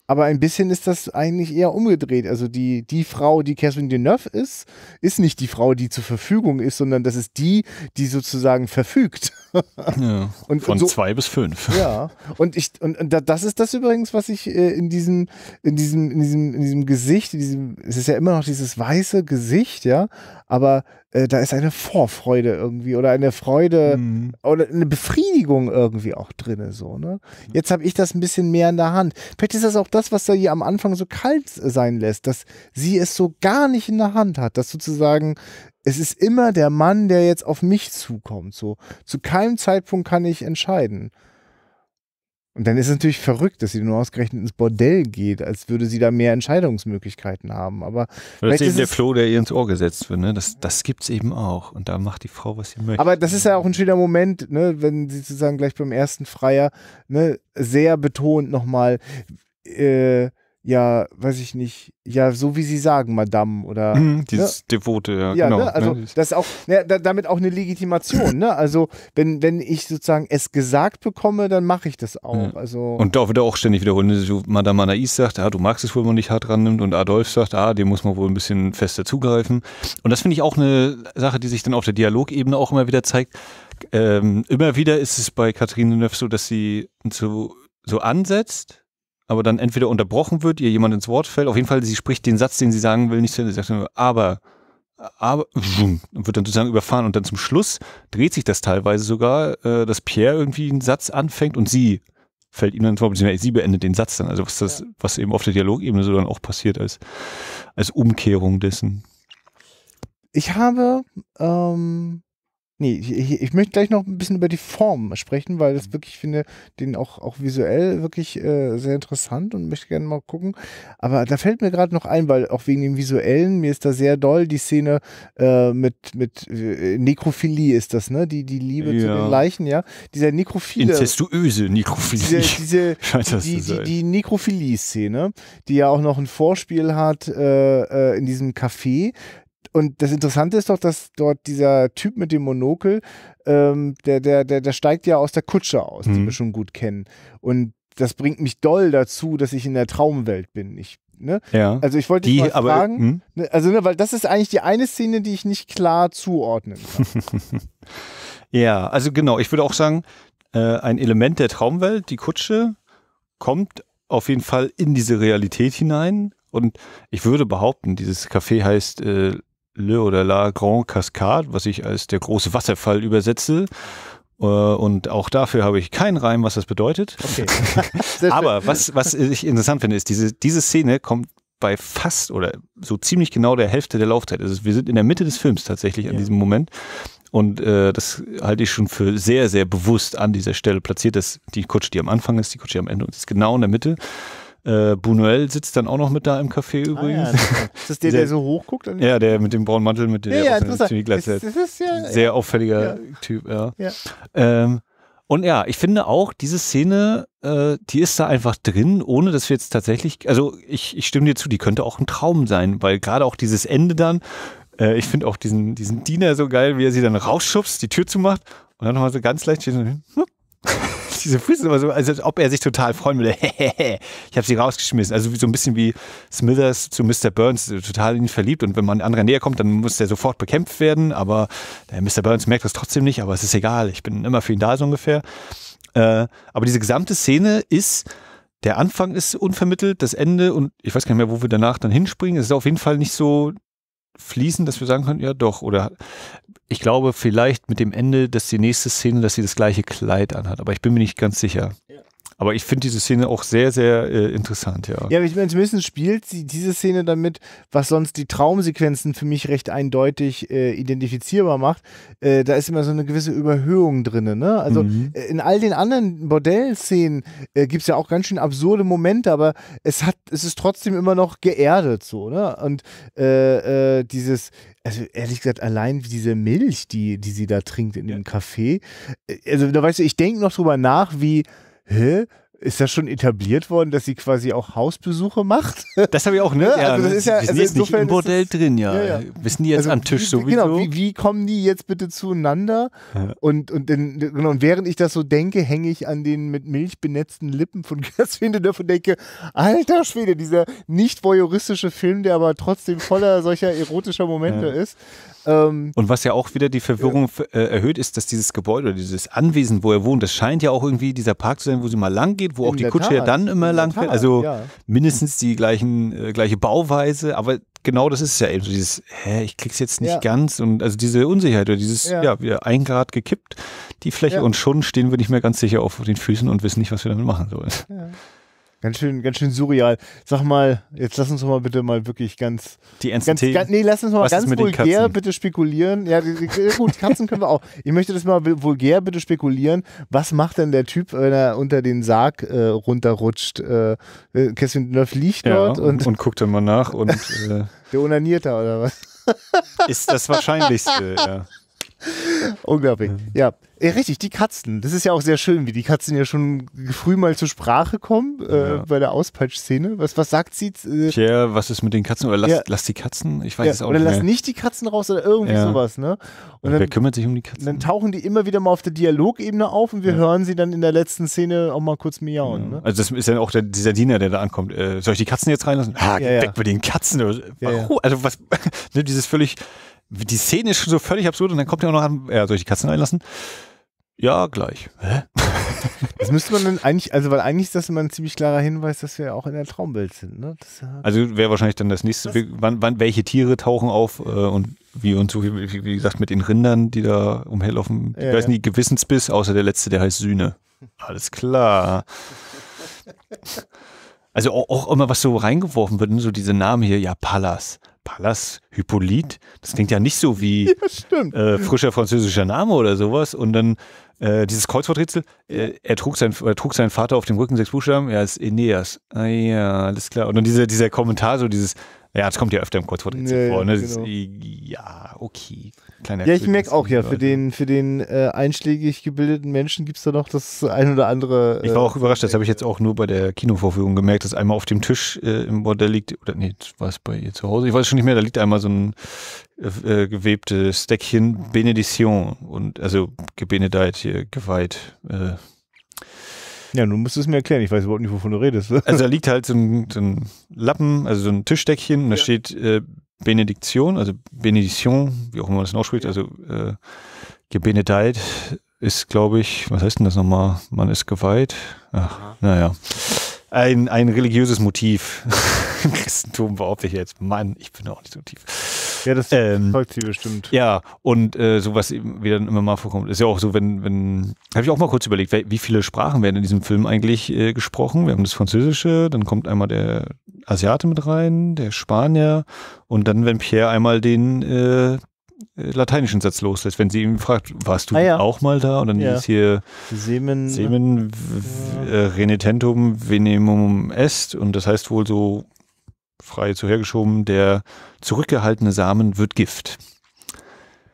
Aber ein bisschen ist das eigentlich eher umgedreht. Also die, die Frau, die Catherine Deneuve ist, ist nicht die Frau, die zur Verfügung ist, sondern das ist die, die sozusagen verfügt. ja, und, von und so, zwei bis fünf. Ja, und ich und, und das ist das übrigens, was ich äh, in diesem in diesem in diesem in diesem Gesicht, in diesem es ist ja immer noch dieses weiße Gesicht, ja, aber äh, da ist eine Vorfreude irgendwie oder eine Freude mhm. oder eine Befriedigung irgendwie auch drin. So, ne? Jetzt habe ich das ein bisschen mehr in der Hand. Vielleicht ist das auch das, was da hier am Anfang so kalt sein lässt, dass sie es so gar nicht in der Hand hat, dass sozusagen es ist immer der Mann, der jetzt auf mich zukommt. So zu keinem Zeitpunkt kann ich entscheiden. Und dann ist es natürlich verrückt, dass sie nur ausgerechnet ins Bordell geht, als würde sie da mehr Entscheidungsmöglichkeiten haben. Aber das ist eben der Floh, der ihr ins Ohr gesetzt wird. Ne? Das, das gibt es eben auch. Und da macht die Frau, was sie möchte. Aber das ist ja auch ein schöner Moment, ne? wenn sie sozusagen gleich beim ersten Freier ne, sehr betont nochmal. Äh, ja, weiß ich nicht, ja, so wie sie sagen, Madame oder. Mhm, ne? dieses ne? Devote, ja, ja genau. Ne? Also, ne? das ist auch, ne, da, damit auch eine Legitimation, ne? Also, wenn, wenn ich sozusagen es gesagt bekomme, dann mache ich das auch. Ja. Mhm. Also, und da wird auch ständig wiederholen, ne? Madame Anais sagt, ah, du magst es wohl, wenn man nicht hart nimmt und Adolf sagt, ah, dem muss man wohl ein bisschen fester zugreifen. Und das finde ich auch eine Sache, die sich dann auf der Dialogebene auch immer wieder zeigt. Ähm, immer wieder ist es bei Katharine Neuf so, dass sie so, so ansetzt aber dann entweder unterbrochen wird, ihr jemand ins Wort fällt. Auf jeden Fall, sie spricht den Satz, den sie sagen will, nicht zu Ende. Sie sagt nur, aber, aber, und wird dann sozusagen überfahren. Und dann zum Schluss dreht sich das teilweise sogar, äh, dass Pierre irgendwie einen Satz anfängt und sie fällt ihm dann ins Wort, sie beendet den Satz dann. Also was das, ja. was eben auf der Dialogebene so dann auch passiert als, als Umkehrung dessen. Ich habe ähm, Nee, ich, ich, möchte gleich noch ein bisschen über die Form sprechen, weil das wirklich, ich finde, den auch, auch visuell wirklich äh, sehr interessant und möchte gerne mal gucken. Aber da fällt mir gerade noch ein, weil auch wegen dem Visuellen, mir ist da sehr doll die Szene äh, mit, mit äh, Nekrophilie ist das, ne? Die, die Liebe ja. zu den Leichen, ja? Dieser Nekrophile. Inzestuöse Nekrophilie. Diese, diese die, die, die Nekrophilie-Szene, die ja auch noch ein Vorspiel hat äh, äh, in diesem Café. Und das Interessante ist doch, dass dort dieser Typ mit dem Monokel, ähm, der, der, der, der steigt ja aus der Kutsche aus, mhm. die wir schon gut kennen. Und das bringt mich doll dazu, dass ich in der Traumwelt bin. Ich Ne? Ja. Also ich wollte dich die, aber, fragen, hm? ne, also ne, weil das ist eigentlich die eine Szene, die ich nicht klar zuordnen kann. ja, also genau, ich würde auch sagen, äh, ein Element der Traumwelt, die Kutsche, kommt auf jeden Fall in diese Realität hinein. Und ich würde behaupten, dieses Café heißt äh, Le oder La Grand Cascade, was ich als der große Wasserfall übersetze. Äh, und auch dafür habe ich keinen Reim, was das bedeutet. Okay. Aber was, was ich interessant finde, ist, diese, diese Szene kommt bei fast oder so ziemlich genau der Hälfte der Laufzeit. Also wir sind in der Mitte des Films tatsächlich an ja. diesem Moment. Und äh, das halte ich schon für sehr, sehr bewusst an dieser Stelle platziert, dass die Kutsche, die am Anfang ist, die Kutsche, die am Ende ist, ist, genau in der Mitte. Äh, Buñuel sitzt dann auch noch mit da im Café übrigens. Ah, ja, ist das der, der, der so hoch guckt? Ja, der mit dem braunen Mantel, mit dem ja, das ist, ja, Sehr auffälliger Typ, ja. Ähm, und ja, ich finde auch, diese Szene, äh, die ist da einfach drin, ohne dass wir jetzt tatsächlich, also ich, ich stimme dir zu, die könnte auch ein Traum sein, weil gerade auch dieses Ende dann, äh, ich finde auch diesen, diesen Diener so geil, wie er sie dann rausschubst, die Tür zumacht und dann nochmal so ganz leicht steht und, hm, diese Füße sind immer so, als ob er sich total freuen würde. ich habe sie rausgeschmissen. Also so ein bisschen wie Smithers zu Mr. Burns, äh, total in ihn verliebt. Und wenn man anderer näher kommt, dann muss der sofort bekämpft werden. Aber der äh, Mr. Burns merkt das trotzdem nicht. Aber es ist egal. Ich bin immer für ihn da, so ungefähr. Äh, aber diese gesamte Szene ist der Anfang ist unvermittelt, das Ende und ich weiß gar nicht mehr, wo wir danach dann hinspringen. Es ist auf jeden Fall nicht so fließen, dass wir sagen können, ja doch. Oder ich glaube vielleicht mit dem Ende, dass die nächste Szene, dass sie das gleiche Kleid anhat. Aber ich bin mir nicht ganz sicher. Aber ich finde diese Szene auch sehr, sehr äh, interessant, ja. Ja, aber ich meine, zumindest spielt sie diese Szene damit, was sonst die Traumsequenzen für mich recht eindeutig äh, identifizierbar macht. Äh, da ist immer so eine gewisse Überhöhung drin, ne? Also mhm. Äh, in all den anderen Bordell-Szenen äh, gibt es ja auch ganz schön absurde Momente, aber es hat, es ist trotzdem immer noch geerdet so, ne? Und äh, äh, dieses, also ehrlich gesagt, allein diese Milch, die, die sie da trinkt in dem Café, also da weißt du, ich denke noch drüber nach, wie hä? Ist das schon etabliert worden, dass sie quasi auch Hausbesuche macht? Das habe ich auch, ne? Ja, also das ne? ist ja, die sind also jetzt nicht im Bordell drin, ja. ja, ja. Wissen die jetzt also, am Tisch wie, sowieso? Genau, wie, wie, kommen die jetzt bitte zueinander? Ja. Und, und, in, genau, und während ich das so denke, hänge ich an den mit Milch benetzten Lippen von Gerstwinde und denke, alter Schwede, dieser nicht voyeuristische Film, der aber trotzdem voller solcher erotischer Momente ist. Ähm, und was ja auch wieder die Verwirrung äh, erhöht, ist, dass dieses Gebäude oder dieses Anwesen, wo er wohnt, das scheint ja auch irgendwie dieser Park zu sein, wo sie mal lang geht geht, wo In auch die Kutsche Tat. ja dann immer lang fährt. Also ja. mindestens die gleichen, äh, gleiche Bauweise, aber genau das ist es ja eben so dieses, hä, ich krieg's jetzt nicht ja. ganz und also diese Unsicherheit oder dieses, ja, ja wieder ein Grad gekippt, die Fläche ja. und schon stehen wir nicht mehr ganz sicher auf den Füßen und wissen nicht, was wir damit machen sollen. Ja. Ganz schön, ganz schön surreal. Sag mal, jetzt lass uns doch mal bitte mal wirklich ganz. Die NCT. Ganz, ganz, nee, lass uns mal Was ganz vulgär bitte spekulieren. Ja, gut, Katzen können wir auch. Ich möchte das mal vulgär bitte spekulieren. Was macht denn der Typ, wenn er unter den Sarg äh, runterrutscht? Äh, äh Kessin Dörf liegt ja, dort und, und guckt immer nach und. Äh, der Unanierter oder was? ist das Wahrscheinlichste, ja. Unglaublich. Ja. ja. richtig, die Katzen. Das ist ja auch sehr schön, wie die Katzen ja schon früh mal zur Sprache kommen äh, ja. bei der auspeitsch Was, was sagt sie? Äh, Tja, was ist mit den Katzen? Oder lass, ja. lass die Katzen? Ich weiß es auch oder nicht. Oder lass nicht die Katzen raus oder irgendwie sowas, ne? Und dann, Wer kümmert sich um die Katzen? Dann tauchen die immer wieder mal auf der Dialogebene auf und wir hören sie dann in der letzten Szene auch mal kurz miauen. Ne? Also, das ist dann auch der, dieser Diener, der da ankommt. Äh, soll ich die Katzen jetzt reinlassen? Ah, weg mit den Katzen. Warum? Also, was, ne, dieses völlig die Szene ist schon so völlig absurd und dann kommt ja auch noch an, ja, soll ich die Katzen einlassen? Ja, gleich. Hä? Das müsste man dann eigentlich, also weil eigentlich ist das immer ein ziemlich klarer Hinweis, dass wir auch in der Traumwelt sind. Ne? Ja also wäre wahrscheinlich dann das nächste, das wann, wann welche Tiere tauchen auf äh, und wie und so, wie, wie, gesagt, mit den Rindern, die da umherlaufen. Ja, ich weiß ja. nie, Gewissensbiss, außer der letzte, der heißt Sühne. Alles klar. Also auch, auch immer, was so reingeworfen wird, ne, so diese Namen hier, ja, Pallas. Pallas Hippolyte, das klingt ja nicht so wie ja, äh, frischer französischer Name oder sowas. Und dann äh, dieses Kreuzworträtsel, äh, er, trug sein, er trug seinen Vater auf dem Rücken sechs Buchstaben, er ist Aeneas. Ah ja, alles klar. Und dann dieser, dieser Kommentar, so dieses, ja, das kommt ja öfter im Kurzvortrag ja, vor. Ne? Genau. ja, okay. Kleiner ja, ich merke auch ja, für den, für den äh, einschlägig gebildeten Menschen gibt es da noch das ein oder andere. Äh, ich war äh, auch überrascht, das habe ich jetzt auch nur bei der Kinovorführung gemerkt, dass einmal auf dem Tisch äh, im Bordell liegt, oder nee, war es bei ihr zu Hause? Ich weiß schon nicht mehr, da liegt einmal so ein äh, äh gewebtes Deckchen Benediction und also gebenedeit hier, geweiht. Äh, ja, du musst es mir erklären. Ich weiß überhaupt nicht, wovon du redest. Also da liegt halt so ein, so ein Lappen, also so ein Tischdeckchen und da ja. steht äh, Benediktion, also Benediction, wie auch immer man das ausspricht, ja. also äh, gebenedeit ist, glaube ich, was heißt denn das nochmal? Man ist geweiht. Ach, naja. Ein, ein religiöses Motiv. Christentum behaupte ich jetzt. Mann, ich bin auch nicht so tief. Ja, das ähm, sie bestimmt. Ja, und äh, sowas eben dann immer mal vorkommt. Ist ja auch so, wenn, wenn, habe ich auch mal kurz überlegt, wie viele Sprachen werden in diesem Film eigentlich äh, gesprochen? Wir haben das Französische, dann kommt einmal der Asiate mit rein, der Spanier und dann, wenn Pierre einmal den äh, äh lateinischen Satz loslässt, wenn sie ihm fragt, warst du ah, ja. auch mal da? Und dann ja. ist hier Semen, Semen ja. Äh, Renitentum Venemum Est und das heißt wohl so frei zu hergeschoben, der zurückgehaltene Samen wird Gift.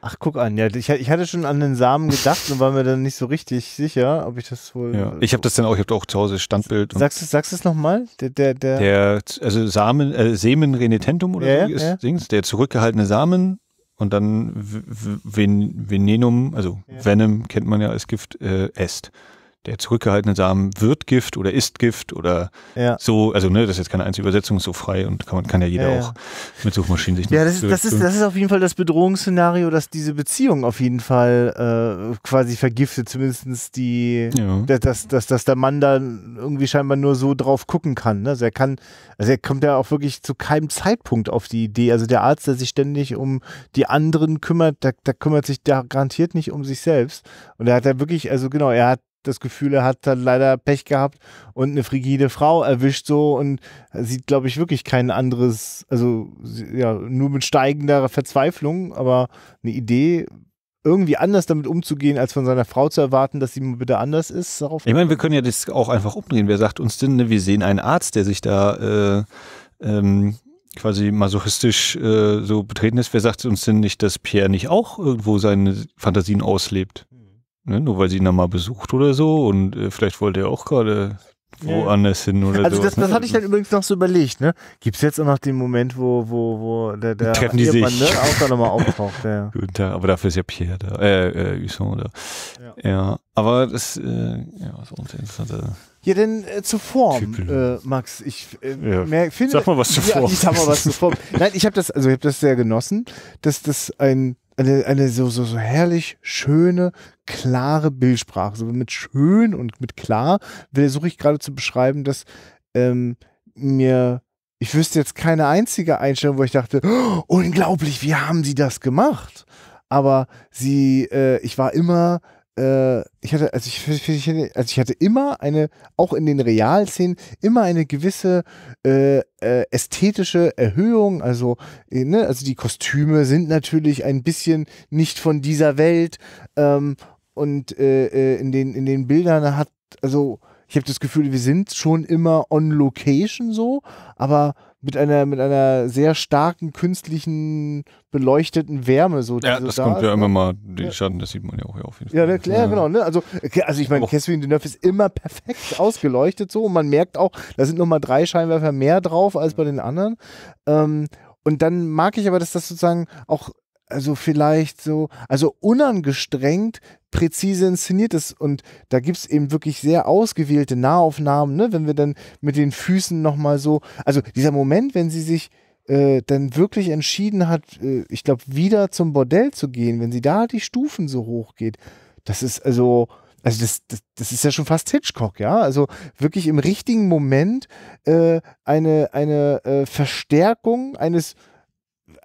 Ach, guck an, ja, ich, ich, hatte schon an den Samen gedacht und war mir dann nicht so richtig sicher, ob ich das wohl. Ja, ich habe das dann auch, ich habe auch zu Hause Standbild. Sagst du, sagst es nochmal? Der, der, der, der, also Samen, äh, Semen renitentum oder ja, so ist ja. der zurückgehaltene Samen und dann Ven Venenum, also ja. Venom kennt man ja als Gift, äh, est der zurückgehaltene Samen wird Gift oder ist Gift oder ja. so. Also, ne, das ist jetzt keine einzige Übersetzung, so frei und kann, kann ja jeder ja, ja. auch mit Suchmaschinen sich Ja, das ist, das, ist, das ist auf jeden Fall das Bedrohungsszenario, dass diese Beziehung auf jeden Fall äh, quasi vergiftet, zumindest die, dass, dass, dass der Mann da irgendwie scheinbar nur so drauf gucken kann. Ne? Also, er kann, also er kommt ja auch wirklich zu keinem Zeitpunkt auf die Idee. Also, der Arzt, der sich ständig um die anderen kümmert, der, kümmert sich da garantiert nicht um sich selbst. Und er hat ja wirklich, also genau, er hat das Gefühl, er hat halt leider Pech gehabt und eine frigide Frau erwischt so und sieht, glaube ich, wirklich kein anderes, also ja, nur mit steigender Verzweiflung, aber eine Idee, irgendwie anders damit umzugehen, als von seiner Frau zu erwarten, dass sie bitte anders ist. Darauf ich meine, wir können ja das auch einfach umdrehen. Wer sagt uns denn, ne, wir sehen einen Arzt, der sich da äh, ähm, quasi masochistisch äh, so betreten ist. Wer sagt uns denn nicht, dass Pierre nicht auch irgendwo seine Fantasien auslebt? Ne? Nur weil sie ihn dann mal besucht oder so und äh, vielleicht wollte er auch gerade woanders hin oder so. Also sowas, das, das ne? hatte ich dann übrigens noch so überlegt, ne? Gibt es jetzt auch noch den Moment, wo, wo, wo der, der Treffen die sich. Ne? auch da nochmal auftaucht, ja. Guten Tag, aber dafür ist ja Pierre da, äh, äh Uson da. Ja. ja. aber das, äh, ja, so interessant. Ja, denn äh, zur Form, äh, Max. Ich äh, ja. finde, sag mal was zur Form. Ja, ich sag mal was zur Form. Nein, ich habe das, also ich habe das sehr genossen, dass das ein eine, eine so, so, so herrlich schöne, klare Bildsprache. So mit schön und mit klar versuche ich gerade zu beschreiben, dass ähm, mir, ich wüsste jetzt keine einzige Einstellung, wo ich dachte, oh, unglaublich, wie haben sie das gemacht? Aber sie, äh, ich war immer äh, ich hatte, also ich, ich, also ich hatte immer eine, auch in den Realszenen, immer eine gewisse äh, äh ästhetische Erhöhung. Also, äh, ne, also die Kostüme sind natürlich ein bisschen nicht von dieser Welt. Ähm, und äh, in, den, in den Bildern hat, also ich habe das Gefühl, wir sind schon immer on location so, aber mit einer, mit einer sehr starken künstlichen beleuchteten Wärme. So, ja, so das da kommt ist, ja immer ne? mal, die Schatten, das sieht man ja auch hier auf jeden Fall. Ja, klar, ja. genau. Ne? Also, also ich meine, oh. Catherine Deneuve ist immer perfekt ausgeleuchtet so und man merkt auch, da sind nochmal drei Scheinwerfer mehr drauf als bei den anderen. Ähm, und dann mag ich aber, dass das sozusagen auch also vielleicht so, also unangestrengt präzise inszeniert ist. Und da gibt es eben wirklich sehr ausgewählte Nahaufnahmen, ne? wenn wir dann mit den Füßen nochmal so, also dieser Moment, wenn sie sich äh, dann wirklich entschieden hat, äh, ich glaube, wieder zum Bordell zu gehen, wenn sie da die Stufen so hoch geht, das ist also, also das, das, das, ist ja schon fast Hitchcock, ja. Also wirklich im richtigen Moment äh, eine, eine äh, Verstärkung eines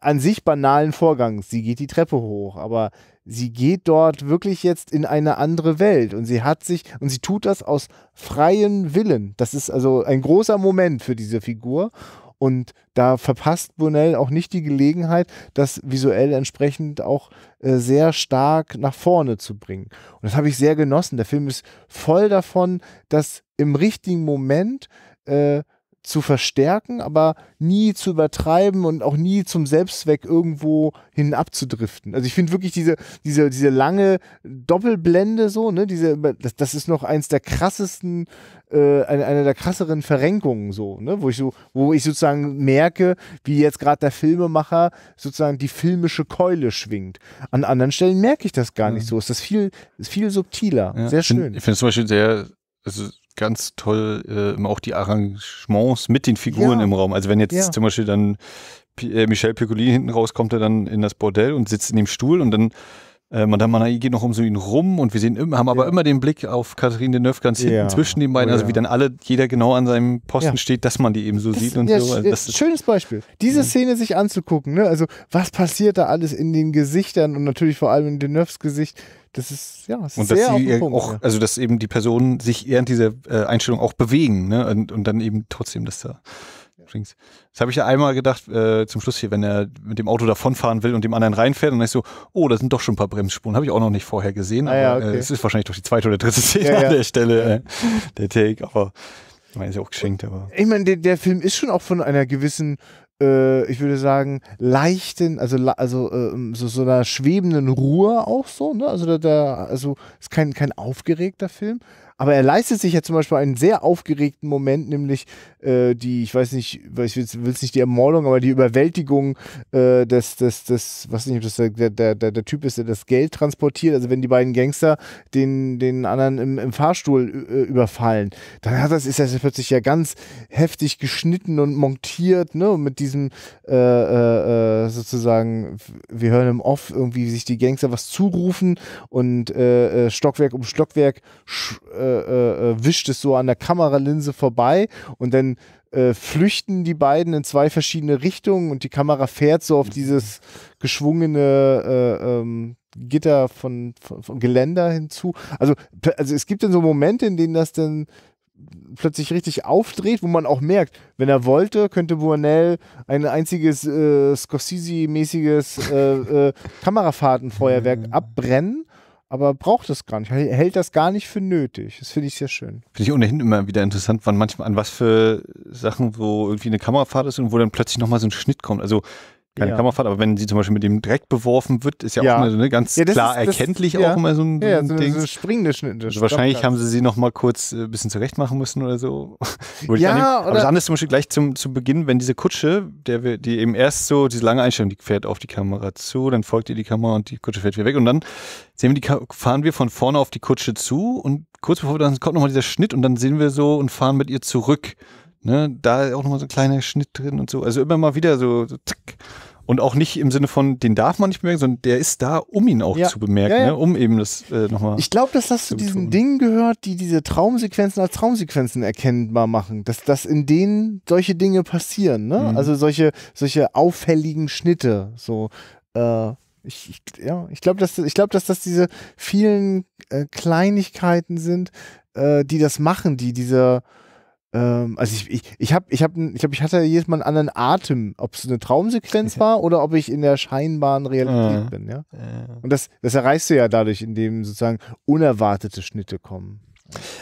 an sich banalen Vorgang. Sie geht die Treppe hoch, aber sie geht dort wirklich jetzt in eine andere Welt und sie hat sich und sie tut das aus freien Willen. Das ist also ein großer Moment für diese Figur und da verpasst Bonell auch nicht die Gelegenheit, das visuell entsprechend auch äh, sehr stark nach vorne zu bringen. Und das habe ich sehr genossen. Der Film ist voll davon, dass im richtigen Moment äh, zu verstärken, aber nie zu übertreiben und auch nie zum Selbstzweck irgendwo hin abzudriften. Also ich finde wirklich diese, diese, diese lange Doppelblende so, ne, diese, das, das ist noch eins der krassesten, äh, eine, eine der krasseren Verrenkungen so, ne, wo ich so, wo ich sozusagen merke, wie jetzt gerade der Filmemacher sozusagen die filmische Keule schwingt. An anderen Stellen merke ich das gar nicht so. Ist das viel, ist viel subtiler. Ja. Sehr schön. Ich finde es zum Beispiel sehr, also ganz toll äh, auch die Arrangements mit den Figuren ja. im Raum. Also wenn jetzt ja. zum Beispiel dann P äh, Michel Piccolini hinten rauskommt, er dann in das Bordell und sitzt in dem Stuhl und dann äh, Madame Manai geht noch um so ihn rum und wir sehen immer, haben aber immer den Blick auf Catherine Deneuve ganz hinten zwischen den beiden, oh also wie dann alle, jeder genau an seinem Posten steht, dass man die eben so das, sieht und so. Also äh, das ist, schönes Beispiel. Diese mhm. Szene sich anzugucken, ne? also was passiert da alles in den Gesichtern und natürlich vor allem in Deneuves Gesicht, das ist ja sehr und ist dass sie Punkt, auch, ja. also dass eben die Personen sich während dieser äh, Einstellung auch bewegen, ne? Und, und dann eben trotzdem das da. Übrigens. Das habe ich ja einmal gedacht, äh, zum Schluss hier, wenn er mit dem Auto davonfahren will und dem anderen reinfährt, und dann ist so, oh, da sind doch schon ein paar Bremsspuren. Habe ich auch noch nicht vorher gesehen, ah, aber ja, äh, okay. äh, es ist wahrscheinlich doch die zweite oder dritte Szene ja, ja. an der Stelle, äh, der Take, aber ich meine, ist ja auch geschenkt, aber. Ich meine, der, der Film ist schon auch von einer gewissen äh, ich würde sagen, leichten, also, also äh, so, so einer schwebenden Ruhe auch so. Ne? Also, da, da, also ist kein, kein aufgeregter Film, aber er leistet sich ja zum Beispiel einen sehr aufgeregten Moment, nämlich äh, die, ich weiß nicht, ich will es nicht die Ermordung, aber die Überwältigung äh, des, des, des, was nicht, ob das der, der, der, der Typ ist, der das Geld transportiert. Also wenn die beiden Gangster den, den anderen im, im Fahrstuhl äh, überfallen, dann hat das, ist das plötzlich ja ganz heftig geschnitten und montiert, ne, und mit diesem äh, äh, äh, sozusagen, wir hören im Off irgendwie sich die Gangster was zurufen und äh, äh Stockwerk um Stockwerk sch, äh, äh, äh, wischt es so an der Kameralinse vorbei und dann äh, flüchten die beiden in zwei verschiedene Richtungen und die Kamera fährt so auf mhm. dieses geschwungene äh, ähm, Gitter von, von, von, Geländer hinzu. Also, also es gibt dann so Momente, in denen das dann plötzlich richtig aufdreht, wo man auch merkt, wenn er wollte, könnte Buonel ein einziges äh, Scorsese-mäßiges äh, äh, Kamerafahrtenfeuerwerk abbrennen aber braucht es gar nicht, hält das gar nicht für nötig. Das finde ich sehr schön. Finde ich ohnehin immer wieder interessant, wann manchmal an was für Sachen, wo irgendwie eine Kamerafahrt ist und wo dann plötzlich nochmal so ein Schnitt kommt. Also keine ja. Kamerafahrt, aber wenn sie zum Beispiel mit dem Dreck beworfen wird, ist ja, ja. auch eine, ganz ja, klar ist, das, erkenntlich ja. auch immer so ein, ja, so Ding. So springende Schnitte. Also wahrscheinlich haben sie sie noch mal kurz ein äh, bisschen zurecht machen müssen oder so. ja, oder aber dann ist zum Beispiel gleich zum, zu Beginn, wenn diese Kutsche, der wir, die eben erst so diese lange Einstellung, die fährt auf die Kamera zu, dann folgt ihr die Kamera und die Kutsche fährt wieder weg und dann sehen wir die, fahren wir von vorne auf die Kutsche zu und kurz bevor wir dann kommt noch mal dieser Schnitt und dann sehen wir so und fahren mit ihr zurück. Ne, da auch nochmal so ein kleiner Schnitt drin und so. Also immer mal wieder so, so zack. Und auch nicht im Sinne von, den darf man nicht bemerken, sondern der ist da, um ihn auch ja. zu bemerken, ja, ja. Ne? um eben das äh, nochmal. Ich glaube, dass das zu diesen Dingen gehört, die diese Traumsequenzen als Traumsequenzen erkennbar machen. Dass, dass in denen solche Dinge passieren, ne? Mhm. Also solche, solche auffälligen Schnitte. So, äh, ich, ich, ja, ich glaube, dass, glaub, dass das diese vielen äh, Kleinigkeiten sind, äh, die das machen, die diese ähm, also ich, ich, ich habe, ich habe, ich, hab, ich hatte jedes Mal einen anderen Atem, ob es eine Traumsequenz war oder ob ich in der scheinbaren Realität ah. bin, ja. ja. Und das, das erreichst du ja dadurch, indem sozusagen unerwartete Schnitte kommen.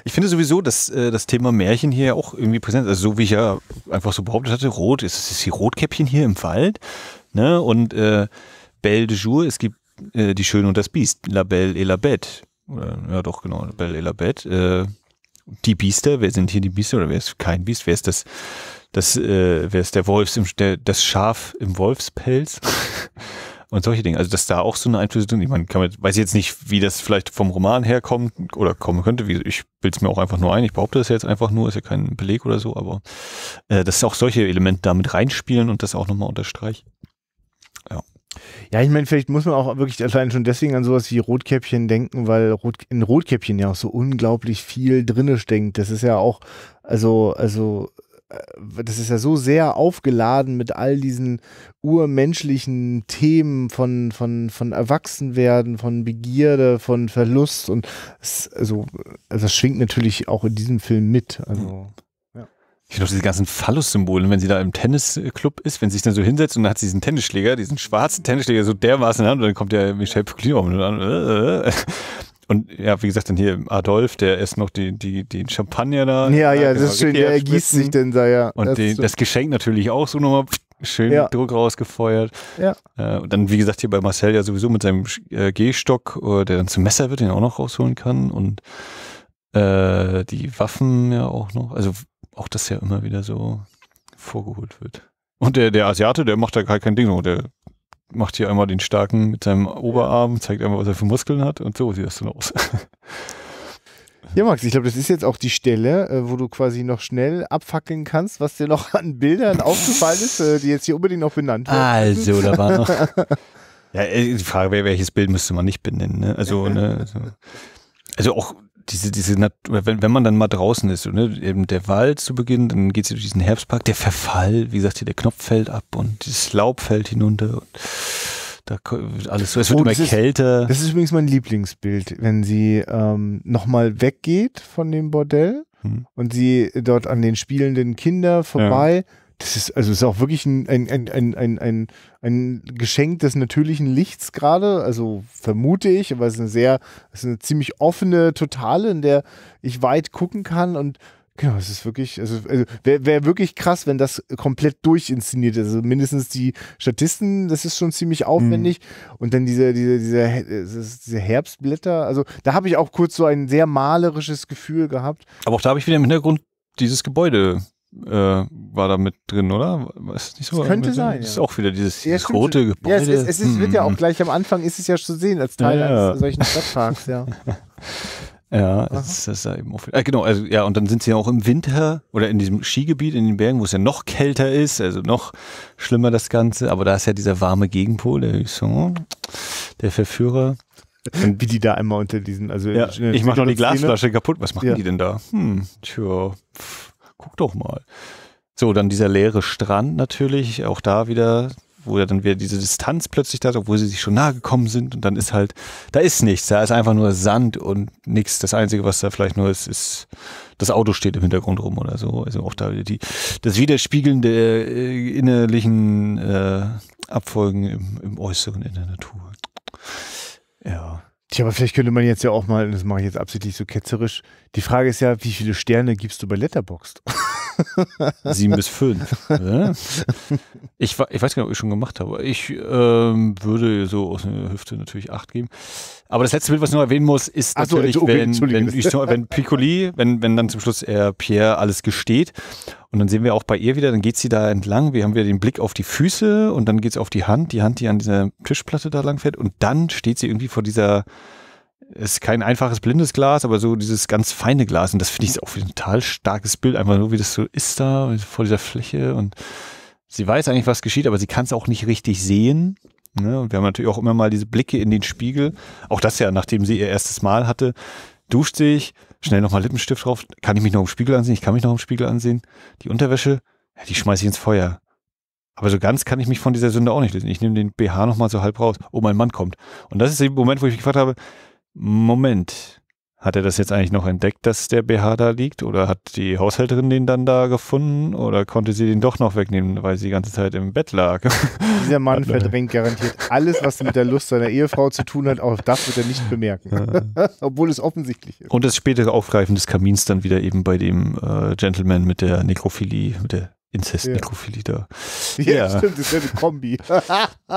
Ich finde sowieso, dass äh, das Thema Märchen hier auch irgendwie präsent ist. Also so wie ich ja einfach so behauptet hatte, rot ist es ist die Rotkäppchen hier im Wald, ne? Und äh, Belle de Jour, es gibt äh, die Schöne und das Biest, La Belle et la Bête. ja, doch, genau, La Belle et la Bête. Äh, die Biester, wer sind hier die Biester oder wer ist kein Biest? Wer ist das, das, äh, wer ist der Wolfs im, der, das Schaf im Wolfspelz? und solche Dinge. Also, dass da auch so eine Einflüsse sind. Ich meine, kann man, weiß jetzt nicht, wie das vielleicht vom Roman herkommt oder kommen könnte. Wie, ich bilde es mir auch einfach nur ein. Ich behaupte das jetzt einfach nur, ist ja kein Beleg oder so, aber äh, dass auch solche Elemente damit reinspielen und das auch nochmal unterstreichen. Ja, ich meine, vielleicht muss man auch wirklich allein schon deswegen an sowas wie Rotkäppchen denken, weil Rot, in Rotkäppchen ja auch so unglaublich viel drinne steckt. Das ist ja auch, also, also, äh, das ist ja so sehr aufgeladen mit all diesen urmenschlichen Themen von, von, von Erwachsenwerden, von Begierde, von Verlust und es, also, also das schwingt natürlich auch in diesem Film mit. Also. Mhm. Ich finde auch diese ganzen Phallus-Symbole, wenn sie da im Tennisclub ist, wenn sie sich dann so hinsetzt und dann hat sie diesen Tennisschläger, diesen schwarzen Tennisschläger so dermaßen an und dann kommt der Michel Pouklier und dann, äh, äh. und ja, wie gesagt, dann hier Adolf, der isst noch die, die, den Champagner da. Ja, ja, das ist genau, schön, der gießt sich denn da, ja. Und das, den, das Geschenk natürlich auch so nochmal schön ja. Druck rausgefeuert. Ja. Äh, und dann, wie gesagt, hier bei Marcel ja sowieso mit seinem äh, Gehstock, äh, der dann zum Messer wird, den er auch noch rausholen kann. Und äh, die Waffen ja auch noch. Also auch das ja immer wieder so vorgeholt wird. Und der, der Asiate, der macht da gar kein Ding. Der macht hier einmal den Starken mit seinem Oberarm, zeigt einmal, was er für Muskeln hat und so sieht das dann aus. Ja, Max, ich glaube, das ist jetzt auch die Stelle, äh, wo du quasi noch schnell abfackeln kannst, was dir noch an Bildern aufgefallen ist, äh, die jetzt hier unbedingt noch benannt werden. Also, da war noch. ja, äh, die Frage wäre, welches Bild müsste man nicht benennen? Ne? Also, ne, also, also, auch diese, diese, wenn, wenn man dann mal draußen ist, ne, eben der Wald zu Beginn, dann geht es durch diesen Herbstpark, der Verfall, wie gesagt, hier der Knopf fällt ab und das Laub fällt hinunter und da alles so, es wird oh, immer das kälter. das ist übrigens mein Lieblingsbild, wenn sie ähm, nochmal weggeht von dem Bordell hm. und sie dort an den spielenden Kinder vorbei. Ja das ist, also ist auch wirklich ein, ein, ein, ein, ein, ein Geschenk des natürlichen Lichts gerade, also vermute ich, aber es ist eine sehr, es ist eine ziemlich offene Totale, in der ich weit gucken kann und Genau, es ist wirklich, also, also wäre wär wirklich krass, wenn das komplett durchinszeniert ist. Also mindestens die Statisten, das ist schon ziemlich mhm. aufwendig. Mhm. Und dann diese, diese, diese, äh, diese Herbstblätter, also da habe ich auch kurz so ein sehr malerisches Gefühl gehabt. Aber auch da habe ich wieder im Hintergrund dieses Gebäude äh, war da mit drin, oder? Ist nicht so, das könnte sein. Das ist auch wieder dieses, ja, dieses rote Gebäude. Ja, es, ist, es ist, wird ja auch mhm. gleich am Anfang ist es ja zu sehen als Teil ja, eines solchen Stadtparks, ja. Ja, das ist ja eben auch viel. Äh, ah, genau, also ja, und dann sind sie ja auch im Winter oder in diesem Skigebiet in den Bergen, wo es ja noch kälter ist, also noch schlimmer das Ganze, aber da ist ja dieser warme Gegenpol, der Hüsson, der Verführer. Und wie die da einmal unter diesen, also ja, äh, ich mache noch die ne? Glasflasche kaputt, was machen ja. die denn da? Hm, tja, guck doch mal. So, dann dieser leere Strand natürlich, auch da wieder, wo ja dann wieder diese Distanz plötzlich da ist, obwohl sie sich schon nahe gekommen sind und dann ist halt, da ist nichts, da ist einfach nur Sand und nichts. Das Einzige, was da vielleicht nur ist, ist, das Auto steht im Hintergrund rum oder so. Also auch da die, das Widerspiegeln der äh, innerlichen äh, Abfolgen im, im Äußeren in der Natur. Ja. Tja, aber vielleicht könnte man jetzt ja auch mal, das mache ich jetzt absichtlich so ketzerisch, die Frage ist ja, wie viele Sterne gibst du bei Letterboxd? Sieben bis fünf. Ich, ich, weiß gar nicht, ob ich schon gemacht habe. Ich ähm, würde so aus der Hüfte natürlich acht geben. Aber das letzte Bild, was ich noch erwähnen muss, ist Ach natürlich, so, okay, wenn, wenn, wenn, Piccoli, wenn, wenn dann zum Schluss äh, Pierre alles gesteht. Und dann sehen wir auch bei ihr wieder, dann geht sie da entlang. Wir haben wieder den Blick auf die Füße und dann geht es auf die Hand, die Hand, die an dieser Tischplatte da lang fährt. Und dann steht sie irgendwie vor dieser ist kein einfaches blindes Glas, aber so dieses ganz feine Glas. Und das finde ich auch ein total starkes Bild, einfach nur wie das so ist da vor dieser Fläche. Und sie weiß eigentlich, was geschieht, aber sie kann es auch nicht richtig sehen. Ne? Und wir haben natürlich auch immer mal diese Blicke in den Spiegel. Auch das ja, nachdem sie ihr erstes Mal hatte, duscht sich, schnell nochmal Lippenstift drauf. Kann ich mich noch im Spiegel ansehen? Ich kann mich noch im Spiegel ansehen. Die Unterwäsche, ja, die schmeiße ich ins Feuer. Aber so ganz kann ich mich von dieser Sünde auch nicht lösen. Ich nehme den BH nochmal so halb raus. Oh, mein Mann kommt. Und das ist der Moment, wo ich mich gefragt habe, Moment, hat er das jetzt eigentlich noch entdeckt, dass der BH da liegt? Oder hat die Haushälterin den dann da gefunden? Oder konnte sie den doch noch wegnehmen, weil sie die ganze Zeit im Bett lag? Dieser Mann verdrängt garantiert alles, was mit der Lust seiner Ehefrau zu tun hat. Auch das wird er nicht bemerken. Obwohl es offensichtlich ist. Und das spätere Aufgreifen des Kamins dann wieder eben bei dem äh, Gentleman mit der Nekrophilie, mit der Inzest, Nekrophilie da. Ja, ja. stimmt, das ist eine Kombi.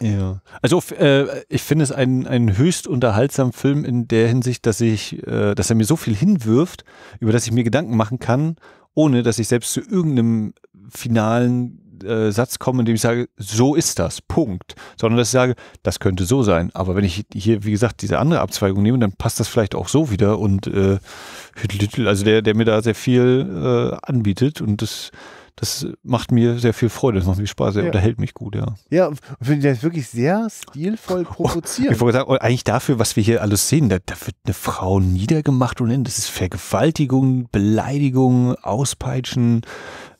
ja. Also äh, ich finde es einen, einen höchst unterhaltsamen Film in der Hinsicht, dass ich, äh, dass er mir so viel hinwirft, über das ich mir Gedanken machen kann, ohne dass ich selbst zu irgendeinem finalen äh, Satz kommen, in dem ich sage, so ist das, Punkt. Sondern dass ich sage, das könnte so sein. Aber wenn ich hier, wie gesagt, diese andere Abzweigung nehme, dann passt das vielleicht auch so wieder. Und äh, also der, der mir da sehr viel äh, anbietet und das das macht mir sehr viel Freude, das macht mir Spaß, er ja. unterhält mich gut, ja. Ja, finde ich das wirklich sehr stilvoll provoziert. Oh, ich wollte sagen, eigentlich dafür, was wir hier alles sehen, da, da wird eine Frau niedergemacht und das ist Vergewaltigung, Beleidigung, Auspeitschen,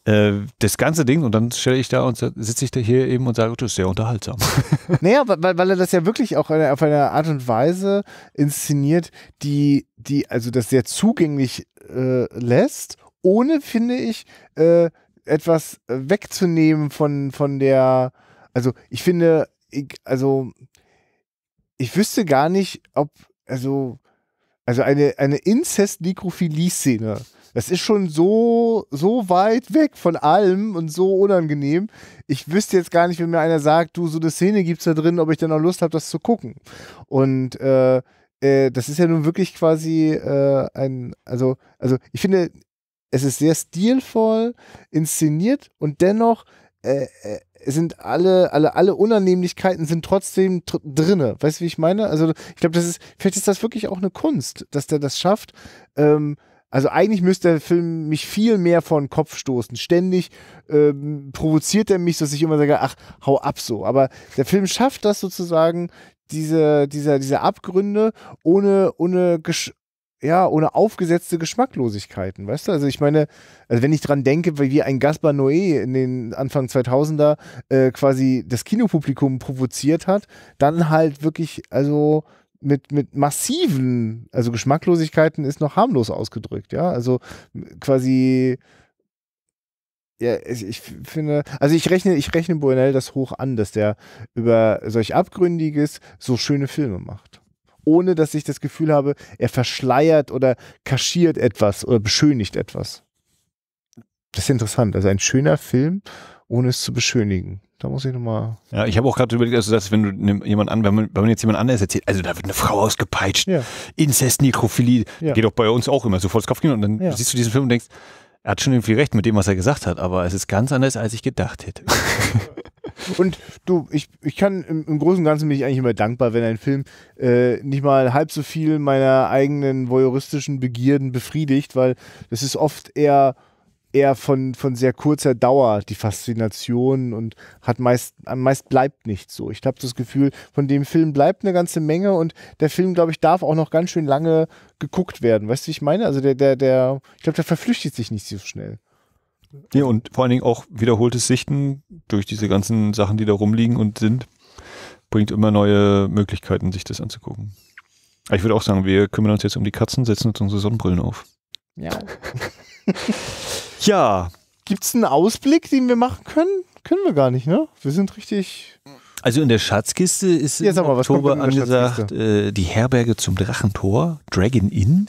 äh, das ganze Ding und dann stelle ich da und sitze ich da hier eben und sage, das ist sehr unterhaltsam. Naja, weil, weil er das ja wirklich auch auf eine Art und Weise inszeniert, die, die also das sehr zugänglich äh, lässt, ohne, finde ich, äh, etwas wegzunehmen von, von der, also ich finde, ich, also ich wüsste gar nicht, ob, also, also eine, eine inzest nikrophilie szene das ist schon so, so weit weg von allem und so unangenehm. Ich wüsste jetzt gar nicht, wenn mir einer sagt, du, so eine Szene gibt es da drin, ob ich dann noch Lust habe, das zu gucken. Und äh, äh, das ist ja nun wirklich quasi äh, ein, also, also ich finde, es ist sehr stilvoll inszeniert und dennoch äh, äh sind alle, alle, alle Unannehmlichkeiten sind trotzdem tr drinne. Weißt du, wie ich meine? Also ich glaube, das ist, vielleicht ist das wirklich auch eine Kunst, dass der das schafft, ähm, also eigentlich müsste der Film mich viel mehr vor den Kopf stoßen. Ständig ähm, provoziert er mich, dass ich immer sage, ach, hau ab so. Aber der Film schafft das sozusagen, diese, diese, diese Abgründe ohne, ohne, Gesch ja, ohne aufgesetzte Geschmacklosigkeiten, weißt du? Also ich meine, also wenn ich dran denke, wie ein Gaspar Noé in den Anfang 2000er äh, quasi das Kinopublikum provoziert hat, dann halt wirklich, also mit, mit massiven, also Geschmacklosigkeiten ist noch harmlos ausgedrückt, ja. Also quasi, ja, ich, ich finde, also ich rechne, ich rechne Buñuel das hoch an, dass der über solch Abgründiges so schöne Filme macht. Ohne dass ich das Gefühl habe, er verschleiert oder kaschiert etwas oder beschönigt etwas. Das ist interessant. Also ein schöner Film ohne es zu beschönigen. Da muss ich nochmal. Ja, ich habe auch gerade überlegt, also dass wenn du jemand an, wenn man, wenn man jetzt jemand anderes erzählt, also da wird eine Frau ausgepeitscht, ja. Inzest, Nekrophilie, ja. geht auch bei uns auch immer sofort ins Kopf gehen und dann ja. siehst du diesen Film und denkst, er hat schon irgendwie recht mit dem, was er gesagt hat, aber es ist ganz anders, als ich gedacht hätte. Und du, ich, ich kann im, im, Großen und Ganzen bin ich eigentlich immer dankbar, wenn ein Film äh, nicht mal halb so viel meiner eigenen voyeuristischen Begierden befriedigt, weil das ist oft eher eher von, von sehr kurzer Dauer, die Faszination und hat meist, meist bleibt nicht so. Ich habe das Gefühl, von dem Film bleibt eine ganze Menge und der Film, glaube ich, darf auch noch ganz schön lange geguckt werden. Weißt du, wie ich meine? Also der, der, der, ich glaube, der verflüchtigt sich nicht so schnell. Ja, und vor allen Dingen auch wiederholtes Sichten durch diese ganzen Sachen, die da rumliegen und sind, bringt immer neue Möglichkeiten, sich das anzugucken. Aber ich würde auch sagen, wir kümmern uns jetzt um die Katzen, setzen uns unsere Sonnenbrillen auf. Ja. ja. Gibt es einen Ausblick, den wir machen können? Können wir gar nicht, ne? Wir sind richtig. Also in der Schatzkiste ist ja, im Oktober angesagt äh, die Herberge zum Drachentor, Dragon Inn.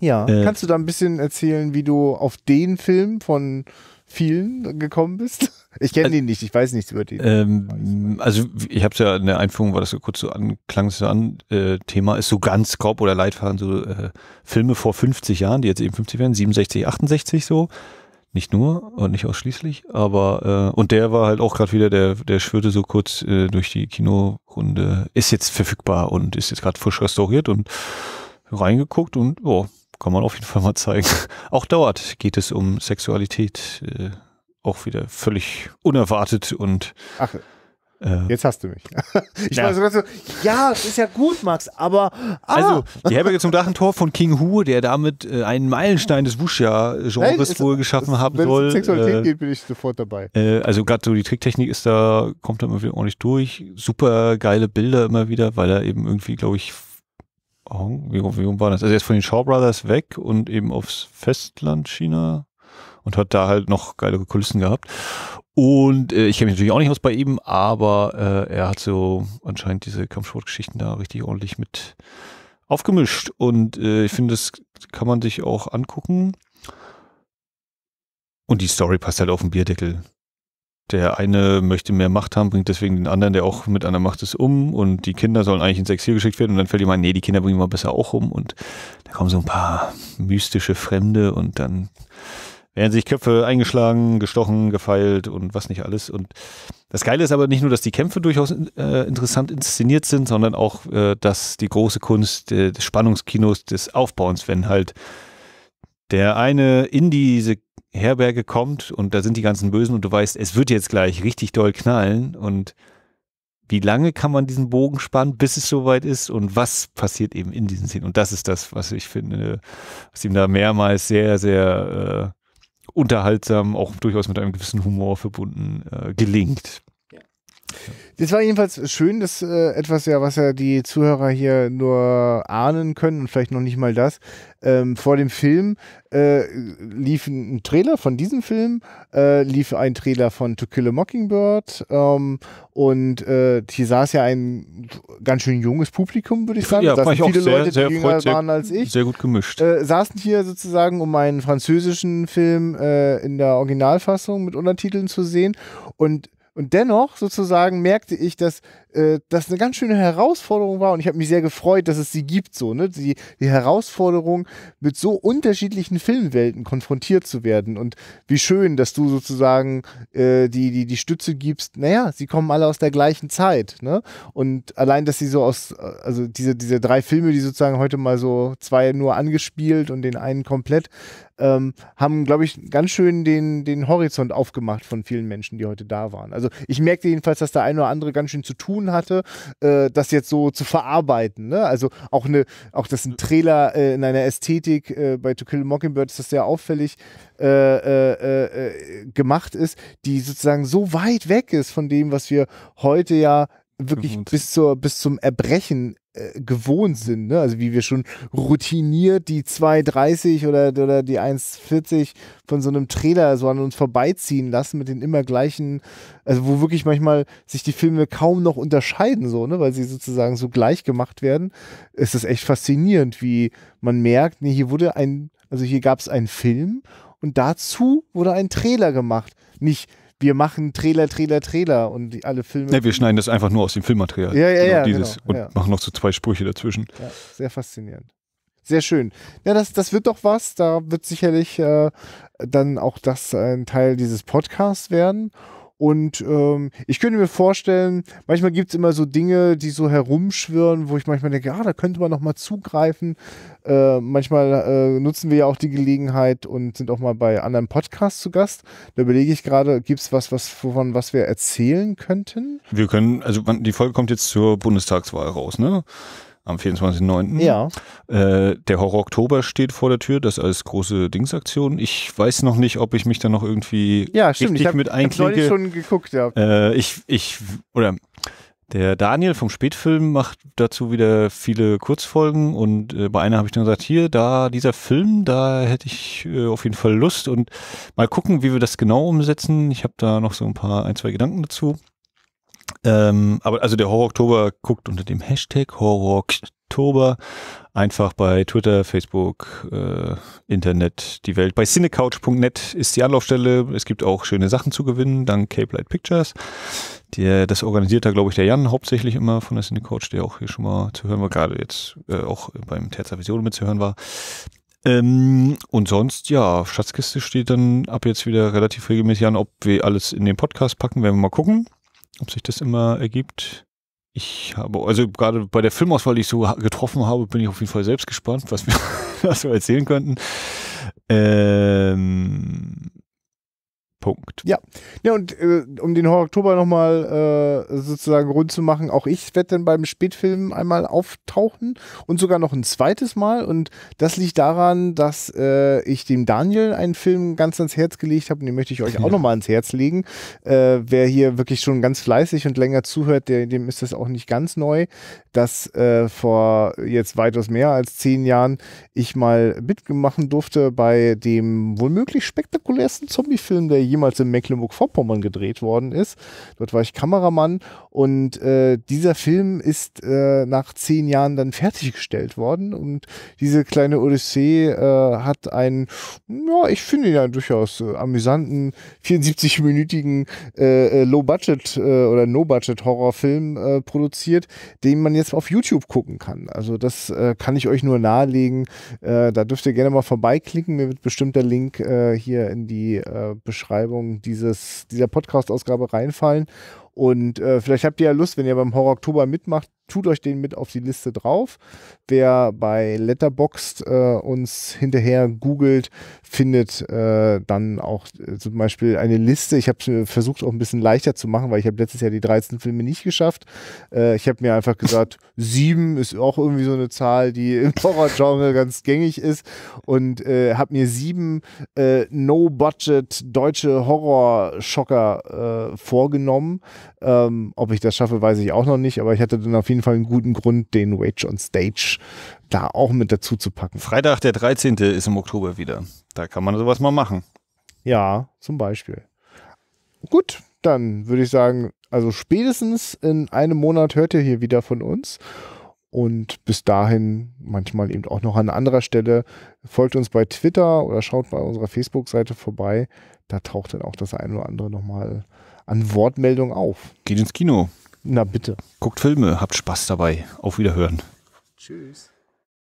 Ja, äh, kannst du da ein bisschen erzählen, wie du auf den Film von vielen gekommen bist? Ich kenne also, ihn nicht, ich weiß nichts über den. Ähm, also ich habe es ja in der Einführung, war das so kurz so an, so an, äh, Thema ist so ganz grob oder leitfaden, so äh, Filme vor 50 Jahren, die jetzt eben 50 werden, 67, 68 so. Nicht nur und nicht ausschließlich, aber äh, und der war halt auch gerade wieder, der, der schwirrte so kurz äh, durch die Kinorunde, ist jetzt verfügbar und ist jetzt gerade frisch restauriert und reingeguckt und ja, kann man auf jeden Fall mal zeigen. Auch dort geht es um Sexualität. Äh, auch wieder völlig unerwartet und. Ach, äh, jetzt hast du mich. ich ja. Meine, so, ja, ist ja gut, Max, aber. Ah. Also, die Herberge zum Drachentor von King Hu, der damit äh, einen Meilenstein des Wuxia-Genres wohl geschaffen haben wenn soll. Wenn es um Sexualität äh, geht, bin ich sofort dabei. Äh, also, gerade so die Tricktechnik ist da, kommt da immer wieder ordentlich durch. Super geile Bilder immer wieder, weil er eben irgendwie, glaube ich, oh, wie, wie war das? Also, er ist von den Shaw Brothers weg und eben aufs Festland China und hat da halt noch geile Kulissen gehabt. Und äh, ich kenne mich natürlich auch nicht aus bei ihm, aber äh, er hat so anscheinend diese Kampfsportgeschichten da richtig ordentlich mit aufgemischt. Und äh, ich finde, das kann man sich auch angucken. Und die Story passt halt auf den Bierdeckel. Der eine möchte mehr Macht haben, bringt deswegen den anderen, der auch mit einer Macht ist, um. Und die Kinder sollen eigentlich ins Exil geschickt werden. Und dann fällt ihm ein, nee, die Kinder bringen wir besser auch um. Und da kommen so ein paar mystische Fremde und dann werden sich Köpfe eingeschlagen, gestochen, gefeilt und was nicht alles. Und das Geile ist aber nicht nur, dass die Kämpfe durchaus äh, interessant inszeniert sind, sondern auch, äh, dass die große Kunst äh, des Spannungskinos, des Aufbauens, wenn halt der eine in diese Herberge kommt und da sind die ganzen Bösen und du weißt, es wird jetzt gleich richtig doll knallen und wie lange kann man diesen Bogen spannen, bis es soweit ist und was passiert eben in diesen Szenen. Und das ist das, was ich finde, was ihm da mehrmals sehr, sehr äh, unterhaltsam, auch durchaus mit einem gewissen Humor verbunden, äh, gelingt. Das war jedenfalls schön, dass äh, etwas ja, was ja die Zuhörer hier nur ahnen können und vielleicht noch nicht mal das. Ähm, vor dem Film äh, lief ein Trailer von diesem Film, äh, lief ein Trailer von To Kill a Mockingbird ähm, und äh, hier saß ja ein ganz schön junges Publikum, würde ich sagen. Ja, da saßen viele sehr, Leute, sehr die jünger waren als ich. Sehr gut gemischt. Äh, saßen hier sozusagen, um einen französischen Film äh, in der Originalfassung mit Untertiteln zu sehen und und dennoch sozusagen merkte ich, dass äh, das eine ganz schöne Herausforderung war und ich habe mich sehr gefreut, dass es sie gibt, so, ne? Die, die Herausforderung, mit so unterschiedlichen Filmwelten konfrontiert zu werden. Und wie schön, dass du sozusagen äh, die, die, die Stütze gibst, naja, sie kommen alle aus der gleichen Zeit, ne? Und allein, dass sie so aus, äh, also diese, diese drei Filme, die sozusagen heute mal so zwei nur angespielt und den einen komplett, ähm, haben, glaube ich, ganz schön den, den Horizont aufgemacht von vielen Menschen, die heute da waren. Also ich merkte jedenfalls, dass der eine oder andere ganz schön zu tun hatte, äh, das jetzt so zu verarbeiten. Ne? Also auch eine, auch dass ein Trailer äh, in einer Ästhetik äh, bei To Kill a Mockingbird ist das sehr auffällig äh, äh, äh, gemacht ist, die sozusagen so weit weg ist von dem, was wir heute ja wirklich bis, zur, bis zum Erbrechen äh, gewohnt sind. Ne? Also wie wir schon routiniert die 2,30 oder, oder die 1,40 von so einem Trailer so an uns vorbeiziehen lassen mit den immer gleichen, also wo wirklich manchmal sich die Filme kaum noch unterscheiden, so, ne? weil sie sozusagen so gleich gemacht werden, ist das echt faszinierend, wie man merkt, nee, hier wurde ein, also hier gab es einen Film und dazu wurde ein Trailer gemacht. Nicht wir machen Trailer, Trailer, Trailer und alle Filme. Nee, wir schneiden das einfach nur aus dem Filmmaterial. Ja, ja, genau, ja. Dieses genau, und machen noch so zwei Sprüche dazwischen. Ja, sehr faszinierend. Sehr schön. Ja, das, das wird doch was. Da wird sicherlich äh, dann auch das ein Teil dieses Podcasts werden. Und ähm, ich könnte mir vorstellen, manchmal gibt es immer so Dinge, die so herumschwirren, wo ich manchmal denke, ah, da könnte man nochmal zugreifen. Äh, manchmal äh, nutzen wir ja auch die Gelegenheit und sind auch mal bei anderen Podcasts zu Gast. Da überlege ich gerade, gibt es was, was, wovon was wir erzählen könnten? Wir können, also die Folge kommt jetzt zur Bundestagswahl raus, ne? am 24.09. Ja. Äh, der Horror Oktober steht vor der Tür, das als große Dingsaktion. Ich weiß noch nicht, ob ich mich da noch irgendwie ja, stimmt. richtig ich hab, mit einklinke. Ich habe schon geguckt, ja. Äh, ich, ich, oder der Daniel vom Spätfilm macht dazu wieder viele Kurzfolgen und äh, bei einer habe ich dann gesagt, hier, da, dieser Film, da hätte ich äh, auf jeden Fall Lust und mal gucken, wie wir das genau umsetzen. Ich habe da noch so ein paar, ein, zwei Gedanken dazu. Ähm, aber also der Horror Oktober guckt unter dem Hashtag Horror Oktober einfach bei Twitter, Facebook, äh, Internet, die Welt. Bei cinecouch.net ist die Anlaufstelle. Es gibt auch schöne Sachen zu gewinnen, dank Cape Light Pictures. Der, das organisiert da, glaube ich, der Jan hauptsächlich immer von der Cinecouch, der auch hier schon mal zu hören war, gerade jetzt äh, auch beim Terza Vision mitzuhören war. Ähm, und sonst, ja, Schatzkiste steht dann ab jetzt wieder relativ regelmäßig an, ob wir alles in den Podcast packen, werden wir mal gucken ob sich das immer ergibt. Ich habe, also gerade bei der Filmauswahl, die ich so getroffen habe, bin ich auf jeden Fall selbst gespannt, was wir da so erzählen könnten. Ähm, Punkt. Ja. Ja, und äh, um den Horror Oktober nochmal äh, sozusagen rund zu machen, auch ich werde dann beim Spätfilm einmal auftauchen und sogar noch ein zweites Mal. Und das liegt daran, dass äh, ich dem Daniel einen Film ganz ans Herz gelegt habe und den möchte ich euch ja. auch nochmal ans Herz legen. Äh, wer hier wirklich schon ganz fleißig und länger zuhört, der, dem ist das auch nicht ganz neu, dass äh, vor jetzt weitaus mehr als zehn Jahren ich mal mitmachen durfte bei dem womöglich spektakulärsten Zombie-Film der jemals in Mecklenburg-Vorpommern gedreht worden ist. Dort war ich Kameramann und äh, dieser Film ist äh, nach zehn Jahren dann fertiggestellt worden und diese kleine Odyssee äh, hat einen, ja, ich finde ihn ja durchaus äh, amüsanten 74-minütigen äh, äh, Low-Budget oder No-Budget-Horrorfilm produziert, den man jetzt auf YouTube gucken kann. Also das kann ich euch nur nahelegen. da dürft ihr gerne mal vorbeiklicken. Mir wird bestimmt der Link hier in die Beschreibung Beschreibung dieses, dieser Podcast-Ausgabe reinfallen. Und äh, vielleicht habt ihr ja Lust, wenn ihr beim Horror Oktober mitmacht, tut euch den mit auf die Liste drauf. Wer bei Letterboxd äh, uns hinterher googelt, findet äh, dann auch äh, zum Beispiel eine Liste. Ich habe es versucht, auch ein bisschen leichter zu machen, weil ich habe letztes Jahr die 13 Filme nicht geschafft. Äh, ich habe mir einfach gesagt, sieben ist auch irgendwie so eine Zahl, die im Horror-Genre ganz gängig ist und äh, habe mir sieben äh, No-Budget deutsche Horror-Schocker vorgenommen. Ähm, ob ich das schaffe, weiß ich auch noch nicht, aber ich hatte dann auf jeden jeden Fall einen guten Grund, den Rage on Stage da auch mit dazu zu packen. Freitag, der 13. ist im Oktober wieder. Da kann man sowas mal machen. Ja, zum Beispiel. Gut, dann würde ich sagen, also spätestens in einem Monat hört ihr hier wieder von uns. Und bis dahin, manchmal eben auch noch an anderer Stelle, folgt uns bei Twitter oder schaut bei unserer Facebook-Seite vorbei. Da taucht dann auch das eine oder andere nochmal an Wortmeldung auf. Geht ins Kino. Na bitte. Guckt Filme, habt Spaß dabei. Auf Wiederhören. Tschüss.